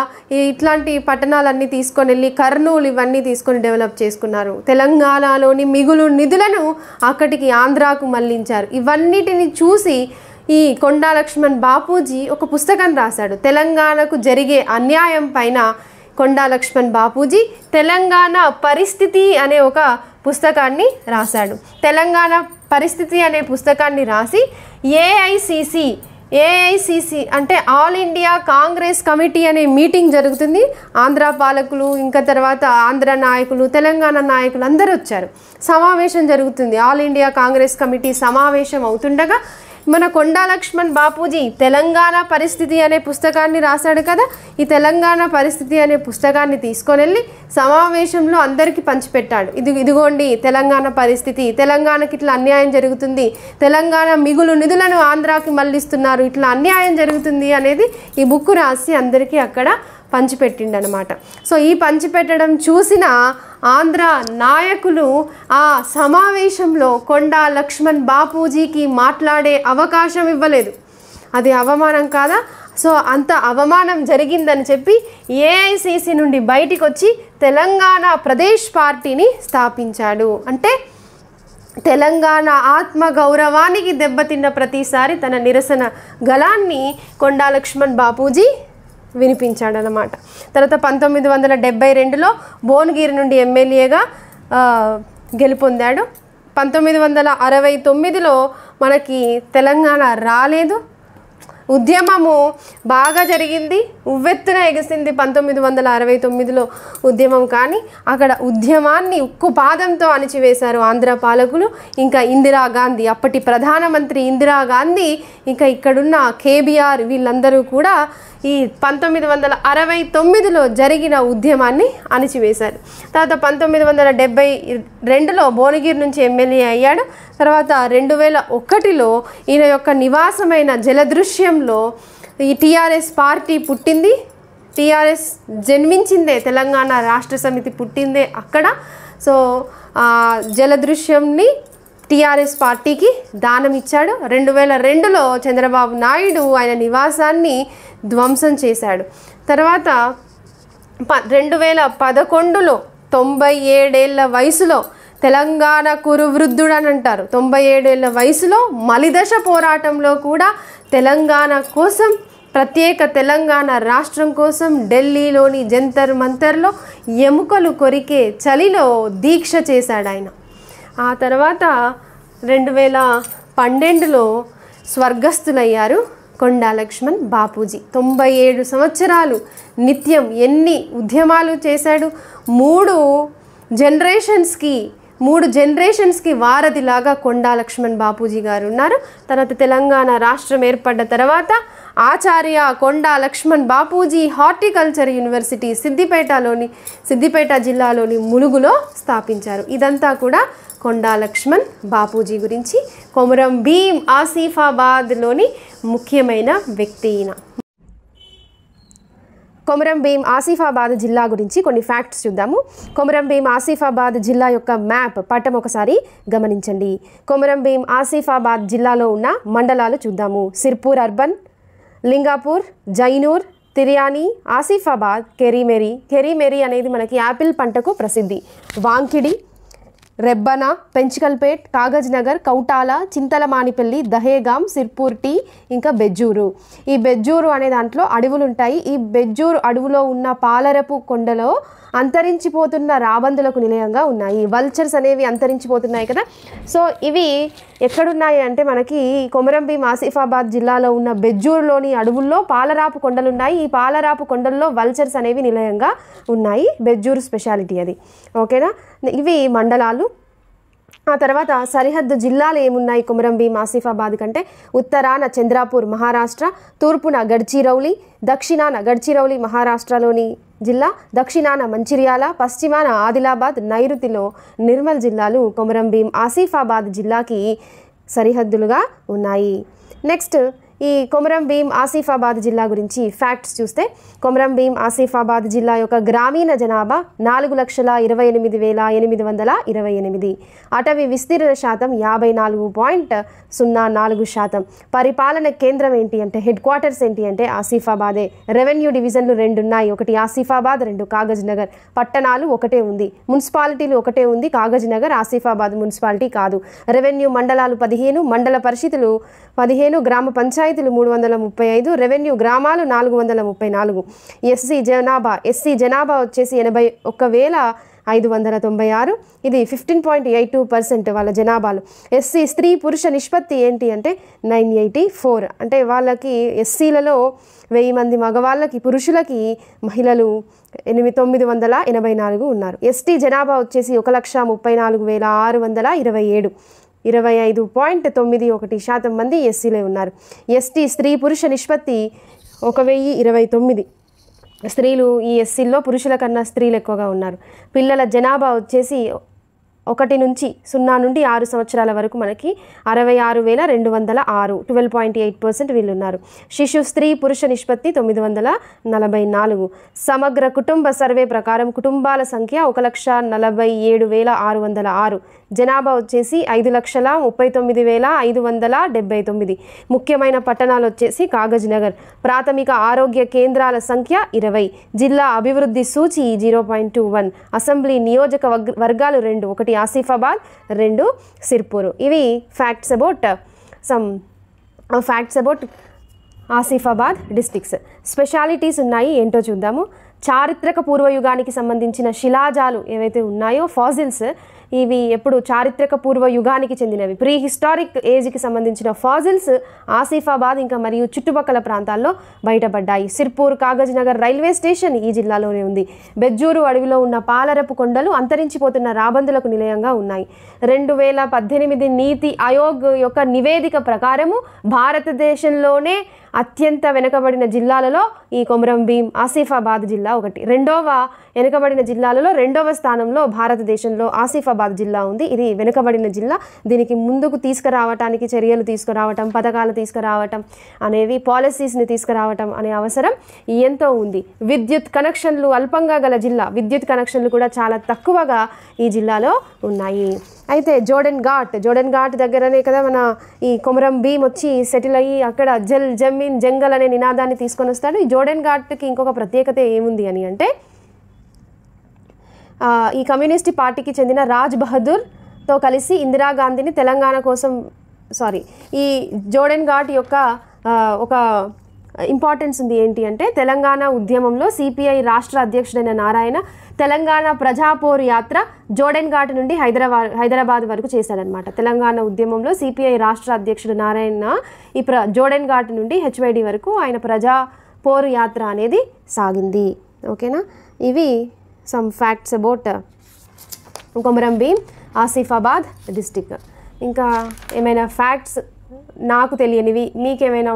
ఇట్లాంటి పట్టణాలన్నీ తీసుకొని వెళ్ళి కర్నూలు ఇవన్నీ తీసుకొని డెవలప్ చేసుకున్నారు తెలంగాణలోని మిగులు నిధులను అక్కడికి ఆంధ్రాకు మళ్లించారు ఇవన్నిటిని చూసి ఈ కొండా లక్ష్మణ్ బాపూజీ ఒక పుస్తకం రాశాడు తెలంగాణకు జరిగే అన్యాయం పైన కొండా లక్ష్మణ్ బాపూజీ తెలంగాణ పరిస్థితి అనే ఒక పుస్తకాన్ని రాశాడు తెలంగాణ పరిస్థితి అనే పుస్తకాన్ని రాసి ఏఐసిసి ఏఐసిసి అంటే ఆల్ ఇండియా కాంగ్రెస్ కమిటీ అనే మీటింగ్ జరుగుతుంది ఆంధ్ర పాలకులు ఇంకా తర్వాత ఆంధ్ర నాయకులు తెలంగాణ నాయకులు అందరూ వచ్చారు సమావేశం జరుగుతుంది ఆల్ ఇండియా కాంగ్రెస్ కమిటీ సమావేశం అవుతుండగా మన కొండా లక్ష్మణ్ బాపూజీ తెలంగాణ పరిస్థితి అనే పుస్తకాన్ని రాశాడు కదా ఈ తెలంగాణ పరిస్థితి అనే పుస్తకాన్ని తీసుకొని వెళ్ళి సమావేశంలో అందరికీ పంచిపెట్టాడు ఇది ఇదిగోండి తెలంగాణ పరిస్థితి తెలంగాణకి ఇట్లా అన్యాయం జరుగుతుంది తెలంగాణ మిగులు నిధులను ఆంధ్రాకి మళ్ళిస్తున్నారు ఇట్లా అన్యాయం జరుగుతుంది అనేది ఈ బుక్ రాసి అందరికీ అక్కడ పంచిపెట్టిండనమాట సో ఈ పంచిపెట్టడం చూసిన ఆంధ్ర నాయకులు ఆ సమావేశంలో కొండా లక్ష్మణ్ బాపూజీకి మాట్లాడే అవకాశం ఇవ్వలేదు అది అవమానం కాదా సో అంత అవమానం జరిగిందని చెప్పి ఏఐసిసి నుండి బయటికి వచ్చి తెలంగాణ ప్రదేశ్ పార్టీని స్థాపించాడు అంటే తెలంగాణ ఆత్మ గౌరవానికి దెబ్బతిన్న ప్రతిసారి తన నిరసన గలాన్ని కొండా లక్ష్మణ్ బాపూజీ వినిపించాడనమాట తర్వాత పంతొమ్మిది వందల డెబ్బై రెండులో భువనగిరి నుండి ఎమ్మెల్యేగా గెలుపొందాడు పంతొమ్మిది వందల అరవై తొమ్మిదిలో మనకి తెలంగాణ రాలేదు ఉద్యమము బాగా జరిగింది ఉవ్వెత్తున ఎగిసింది పంతొమ్మిది వందల అరవై తొమ్మిదిలో ఉద్యమం కానీ అక్కడ ఉద్యమాన్ని ఉక్కు పాదంతో అణిచివేశారు ఆంధ్ర పాలకులు ఇంకా ఇందిరాగాంధీ అప్పటి ప్రధానమంత్రి ఇందిరాగాంధీ ఇంకా ఇక్కడున్న కేబీఆర్ వీళ్ళందరూ కూడా ఈ పంతొమ్మిది వందల అరవై తొమ్మిదిలో జరిగిన ఉద్యమాన్ని అణిచివేశారు తర్వాత పంతొమ్మిది వందల డెబ్బై రెండులో భువనగిరి నుంచి ఎమ్మెల్యే అయ్యాడు తర్వాత రెండు వేల ఒకటిలో ఈయన యొక్క నివాసమైన జలదృశ్యంలో ఈ టీఆర్ఎస్ పార్టీ పుట్టింది టీఆర్ఎస్ జన్మించిందే తెలంగాణ రాష్ట్ర సమితి పుట్టిందే అక్కడ సో జలదృశ్యంని టీఆర్ఎస్ పార్టీకి దానం ఇచ్చాడు రెండు వేల రెండులో చంద్రబాబు నాయుడు ఆయన నివాసాన్ని ధ్వంసం చేశాడు తర్వాత ప రెండు వేల పదకొండులో తొంభై ఏడేళ్ల వయసులో తెలంగాణ వృద్ధుడు అని అంటారు తొంభై ఏడేళ్ల వయసులో మలిదశ పోరాటంలో కూడా తెలంగాణ కోసం ప్రత్యేక తెలంగాణ రాష్ట్రం కోసం ఢిల్లీలోని జంతర్ మంతర్లో ఎముకలు కొరికే చలిలో దీక్ష చేశాడు ఆయన ఆ తర్వాత రెండు వేల పన్నెండులో స్వర్గస్థులయ్యారు కొండా లక్ష్మణ్ బాపూజీ తొంభై ఏడు సంవత్సరాలు నిత్యం ఎన్ని ఉద్యమాలు చేశాడు మూడు జనరేషన్స్కి మూడు జనరేషన్స్కి వారధిలాగా కొండా లక్ష్మణ్ బాపూజీ గారు ఉన్నారు తర్వాత తెలంగాణ రాష్ట్రం ఏర్పడ్డ తర్వాత ఆచార్య కొండా లక్ష్మణ్ బాపూజీ హార్టికల్చర్ యూనివర్సిటీ సిద్దిపేటలోని సిద్దిపేట జిల్లాలోని ములుగులో స్థాపించారు ఇదంతా కూడా కొండా లక్ష్మణ్ బాపూజీ గురించి కొమరం భీమ్ ఆసిఫాబాద్లోని ముఖ్యమైన వ్యక్తి ఈయన కొమరం భీం ఆసిఫాబాద్ జిల్లా గురించి కొన్ని ఫ్యాక్ట్స్ చూద్దాము కొమరం భీం ఆసిఫాబాద్ జిల్లా యొక్క మ్యాప్ పట్టం ఒకసారి గమనించండి కొమరం భీం ఆసిఫాబాద్ జిల్లాలో ఉన్న మండలాలు చూద్దాము సిర్పూర్ అర్బన్ లింగాపూర్ జైనూర్ తిరియాని ఆసిఫాబాద్ కెరీమెరీ కెరీమెరీ అనేది మనకి యాపిల్ పంటకు ప్రసిద్ధి వాంకిడి రెబ్బన పెంచికల్పేట్ కాగజ్నగర్ కౌటాల చింతలమానిపల్లి దహేగాం సిర్పూర్టి ఇంకా బెజ్జూరు ఈ బెజ్జూరు అనే దాంట్లో అడవులు ఉంటాయి ఈ బెజ్జూరు అడవులో ఉన్న పాలరపు కొండలో అంతరించిపోతున్న రాబందులకు నిలయంగా ఉన్నాయి వల్చర్స్ అనేవి అంతరించిపోతున్నాయి కదా సో ఇవి ఎక్కడున్నాయి అంటే మనకి కొమరంబి మాసిఫాబాద్ జిల్లాలో ఉన్న బెజ్జూరులోని అడవుల్లో పాలరాపు కొండలు ఉన్నాయి ఈ పాలరాపు కొండల్లో వల్చర్స్ అనేవి నిలయంగా ఉన్నాయి బెజ్జూరు స్పెషాలిటీ అది ఓకేనా ఇవి మండలాలు ఆ తర్వాత సరిహద్దు జిల్లాలు ఏమున్నాయి కుమరం భీం ఆసిఫాబాద్ కంటే ఉత్తరాన చంద్రాపూర్ మహారాష్ట్ర తూర్పున గడ్చిరౌలి దక్షిణాన గడ్చిరౌలి మహారాష్ట్రలోని జిల్లా దక్షిణాన మంచిర్యాల పశ్చిమాన ఆదిలాబాద్ నైరుతిలో నిర్మల్ జిల్లాలు కొమరంభీం ఆసిఫాబాద్ జిల్లాకి సరిహద్దులుగా ఉన్నాయి నెక్స్ట్ ఈ కొమరం భీం ఆసిఫాబాద్ జిల్లా గురించి ఫ్యాక్ట్స్ చూస్తే కొమరం భీం ఆసిఫాబాద్ జిల్లా యొక్క గ్రామీణ జనాభా నాలుగు లక్షల ఇరవై ఎనిమిది వేల ఎనిమిది వందల ఇరవై ఎనిమిది అటవీ విస్తీర్ణ శాతం యాభై నాలుగు పాయింట్ సున్నా నాలుగు శాతం పరిపాలన కేంద్రం ఏంటి అంటే హెడ్ క్వార్టర్స్ ఏంటి అంటే ఆసిఫాబాదే రెవెన్యూ డివిజన్లు రెండు ఉన్నాయి ఒకటి ఆసిఫాబాద్ రెండు కాగజ్ నగర్ పట్టణాలు ఒకటే ఉంది మున్సిపాలిటీలు ఒకటే ఉంది కాగజ్ నగర్ ఆసిఫాబాద్ మున్సిపాలిటీ కాదు రెవెన్యూ మండలాలు పదిహేను మండల పరిషత్తులు పదిహేను గ్రామ పంచాయతీ పంచాయతీలు మూడు వందల ముప్పై ఐదు రెవెన్యూ గ్రామాలు నాలుగు వందల ముప్పై నాలుగు ఎస్సీ జనాభా ఎస్సీ జనాభా వచ్చేసి ఎనభై ఒక్క వేల ఐదు వందల తొంభై ఆరు ఇది fifteen point eight two percent వాళ్ళ జనాభాలు ఎస్సీ స్త్రీ పురుష నిష్పత్తి ఏంటి అంటే నైన్ ఎయిటీ ఫోర్ అంటే వాళ్ళకి ఎస్సీలలో వెయ్యి మంది మగవాళ్ళకి పురుషులకి మహిళలు ఎనిమిది తొమ్మిది వందల ఎనభై నాలుగు ఉన్నారు ఎస్టీ జనాభా వచ్చేసి ఒక లక్ష ముప్పై నాలుగు వేల ఆరు వందల ఇరవై ఏడు ఇరవై ఐదు పాయింట్ తొమ్మిది ఒకటి శాతం మంది ఎస్సీలే ఉన్నారు ఎస్టీ స్త్రీ పురుష నిష్పత్తి ఒక వెయ్యి ఇరవై తొమ్మిది స్త్రీలు ఈ ఎస్సీల్లో పురుషుల కన్నా స్త్రీలు ఎక్కువగా ఉన్నారు పిల్లల జనాభా వచ్చేసి ఒకటి నుంచి సున్నా నుండి ఆరు సంవత్సరాల వరకు మనకి అరవై ఆరు వేల రెండు వందల ఆరు ట్వెల్వ్ పాయింట్ ఎయిట్ పర్సెంట్ వీళ్ళున్నారు శిశు స్త్రీ పురుష నిష్పత్తి తొమ్మిది వందల నలభై నాలుగు సమగ్ర కుటుంబ సర్వే ప్రకారం కుటుంబాల సంఖ్య ఒక లక్ష నలభై ఏడు వేల ఆరు వందల ఆరు జనాభా వచ్చేసి ఐదు లక్షల ముప్పై తొమ్మిది వేల ఐదు వందల డెబ్బై తొమ్మిది ముఖ్యమైన పట్టణాలు వచ్చేసి నగర్ ప్రాథమిక ఆరోగ్య కేంద్రాల సంఖ్య ఇరవై జిల్లా అభివృద్ధి సూచి zero point two one assembly నియోజక వర్గాలు రెండు ఒకటి ఆసిఫాబాద్ రెండు సిర్పూరు ఇవి facts about some facts about Asifabad districts specialities ఉన్నాయి ఏంటో చూద్దాము చారిత్రక పూర్వయుగానికి సంబంధించిన శిలాజాలు ఏవైతే ఉన్నాయో ఫాజిల్స్ ఇవి ఎప్పుడు చారిత్రక పూర్వ యుగానికి చెందినవి ప్రీ హిస్టారిక్ ఏజ్కి సంబంధించిన ఫాజిల్స్ ఆసిఫాబాద్ ఇంకా మరియు చుట్టుపక్కల ప్రాంతాల్లో బయటపడ్డాయి సిర్పూర్ కాగజ్ నగర్ రైల్వే స్టేషన్ ఈ జిల్లాలోనే ఉంది బెజ్జూరు అడవిలో ఉన్న పాలరపు కొండలు అంతరించిపోతున్న రాబందులకు నిలయంగా ఉన్నాయి రెండు వేల పద్దెనిమిది నీతి ఆయోగ్ యొక్క నివేదిక ప్రకారము భారతదేశంలోనే అత్యంత వెనుకబడిన జిల్లాలలో ఈ కొమరం భీం ఆసిఫాబాద్ జిల్లా ఒకటి రెండవ వెనుకబడిన జిల్లాలలో రెండవ స్థానంలో భారతదేశంలో ఆసిఫాబాద్ జిల్లా ఉంది ఇది వెనుకబడిన జిల్లా దీనికి ముందుకు తీసుకురావటానికి చర్యలు తీసుకురావటం పథకాలు తీసుకురావటం అనేవి పాలసీస్ని తీసుకురావటం అనే అవసరం ఎంతో ఉంది విద్యుత్ కనెక్షన్లు అల్పంగా గల జిల్లా విద్యుత్ కనెక్షన్లు కూడా చాలా తక్కువగా ఈ జిల్లాలో ఉన్నాయి అయితే జోడెన్ ఘాట్ జోడెన్ ఘాట్ దగ్గరనే కదా మన ఈ కొమరం భీమ్ వచ్చి సెటిల్ అయ్యి అక్కడ జల్ జమీన్ జంగల్ అనే నినాదాన్ని తీసుకొని వస్తాడు ఈ జోడెన్ ఘాట్కి ఇంకొక ప్రత్యేకత ఏముంది అని అంటే ఈ కమ్యూనిస్ట్ పార్టీకి చెందిన రాజ్ బహదూర్తో కలిసి ఇందిరాగాంధీని తెలంగాణ కోసం సారీ ఈ జోడెన్ ఘాట్ యొక్క ఒక ఇంపార్టెన్స్ ఉంది ఏంటి అంటే తెలంగాణ ఉద్యమంలో సిపిఐ రాష్ట్ర అధ్యక్షుడైన నారాయణ తెలంగాణ ప్రజాపోరు యాత్ర జోడెన్ ఘాట్ నుండి హైదరాబాద్ హైదరాబాద్ వరకు చేశాడనమాట తెలంగాణ ఉద్యమంలో సిపిఐ రాష్ట్ర అధ్యక్షుడు నారాయణ ఈ ప్ర జోడెన్ ఘాట్ నుండి హెచ్వైడి వరకు ఆయన ప్రజా పోరు యాత్ర అనేది సాగింది ఓకేనా ఇవి some facts about Komaram Bheem Asifabad district ఇంకా ఏమైనా ఫ్యాక్ట్స్ నాకు తెలియనివి మీకేమైనా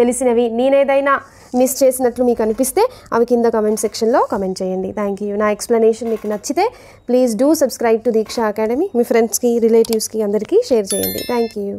తెలిసినవి నేనేదైనా మిస్ చేసినట్లు మీకు అనిపిస్తే అవి కింద కమెంట్ సెక్షన్లో కమెంట్ చేయండి థ్యాంక్ యూ నా ఎక్స్ప్లెనేషన్ మీకు నచ్చితే please do subscribe to Deeksha academy మీ ఫ్రెండ్స్కి రిలేటివ్స్కి అందరికీ షేర్ చేయండి థ్యాంక్ యూ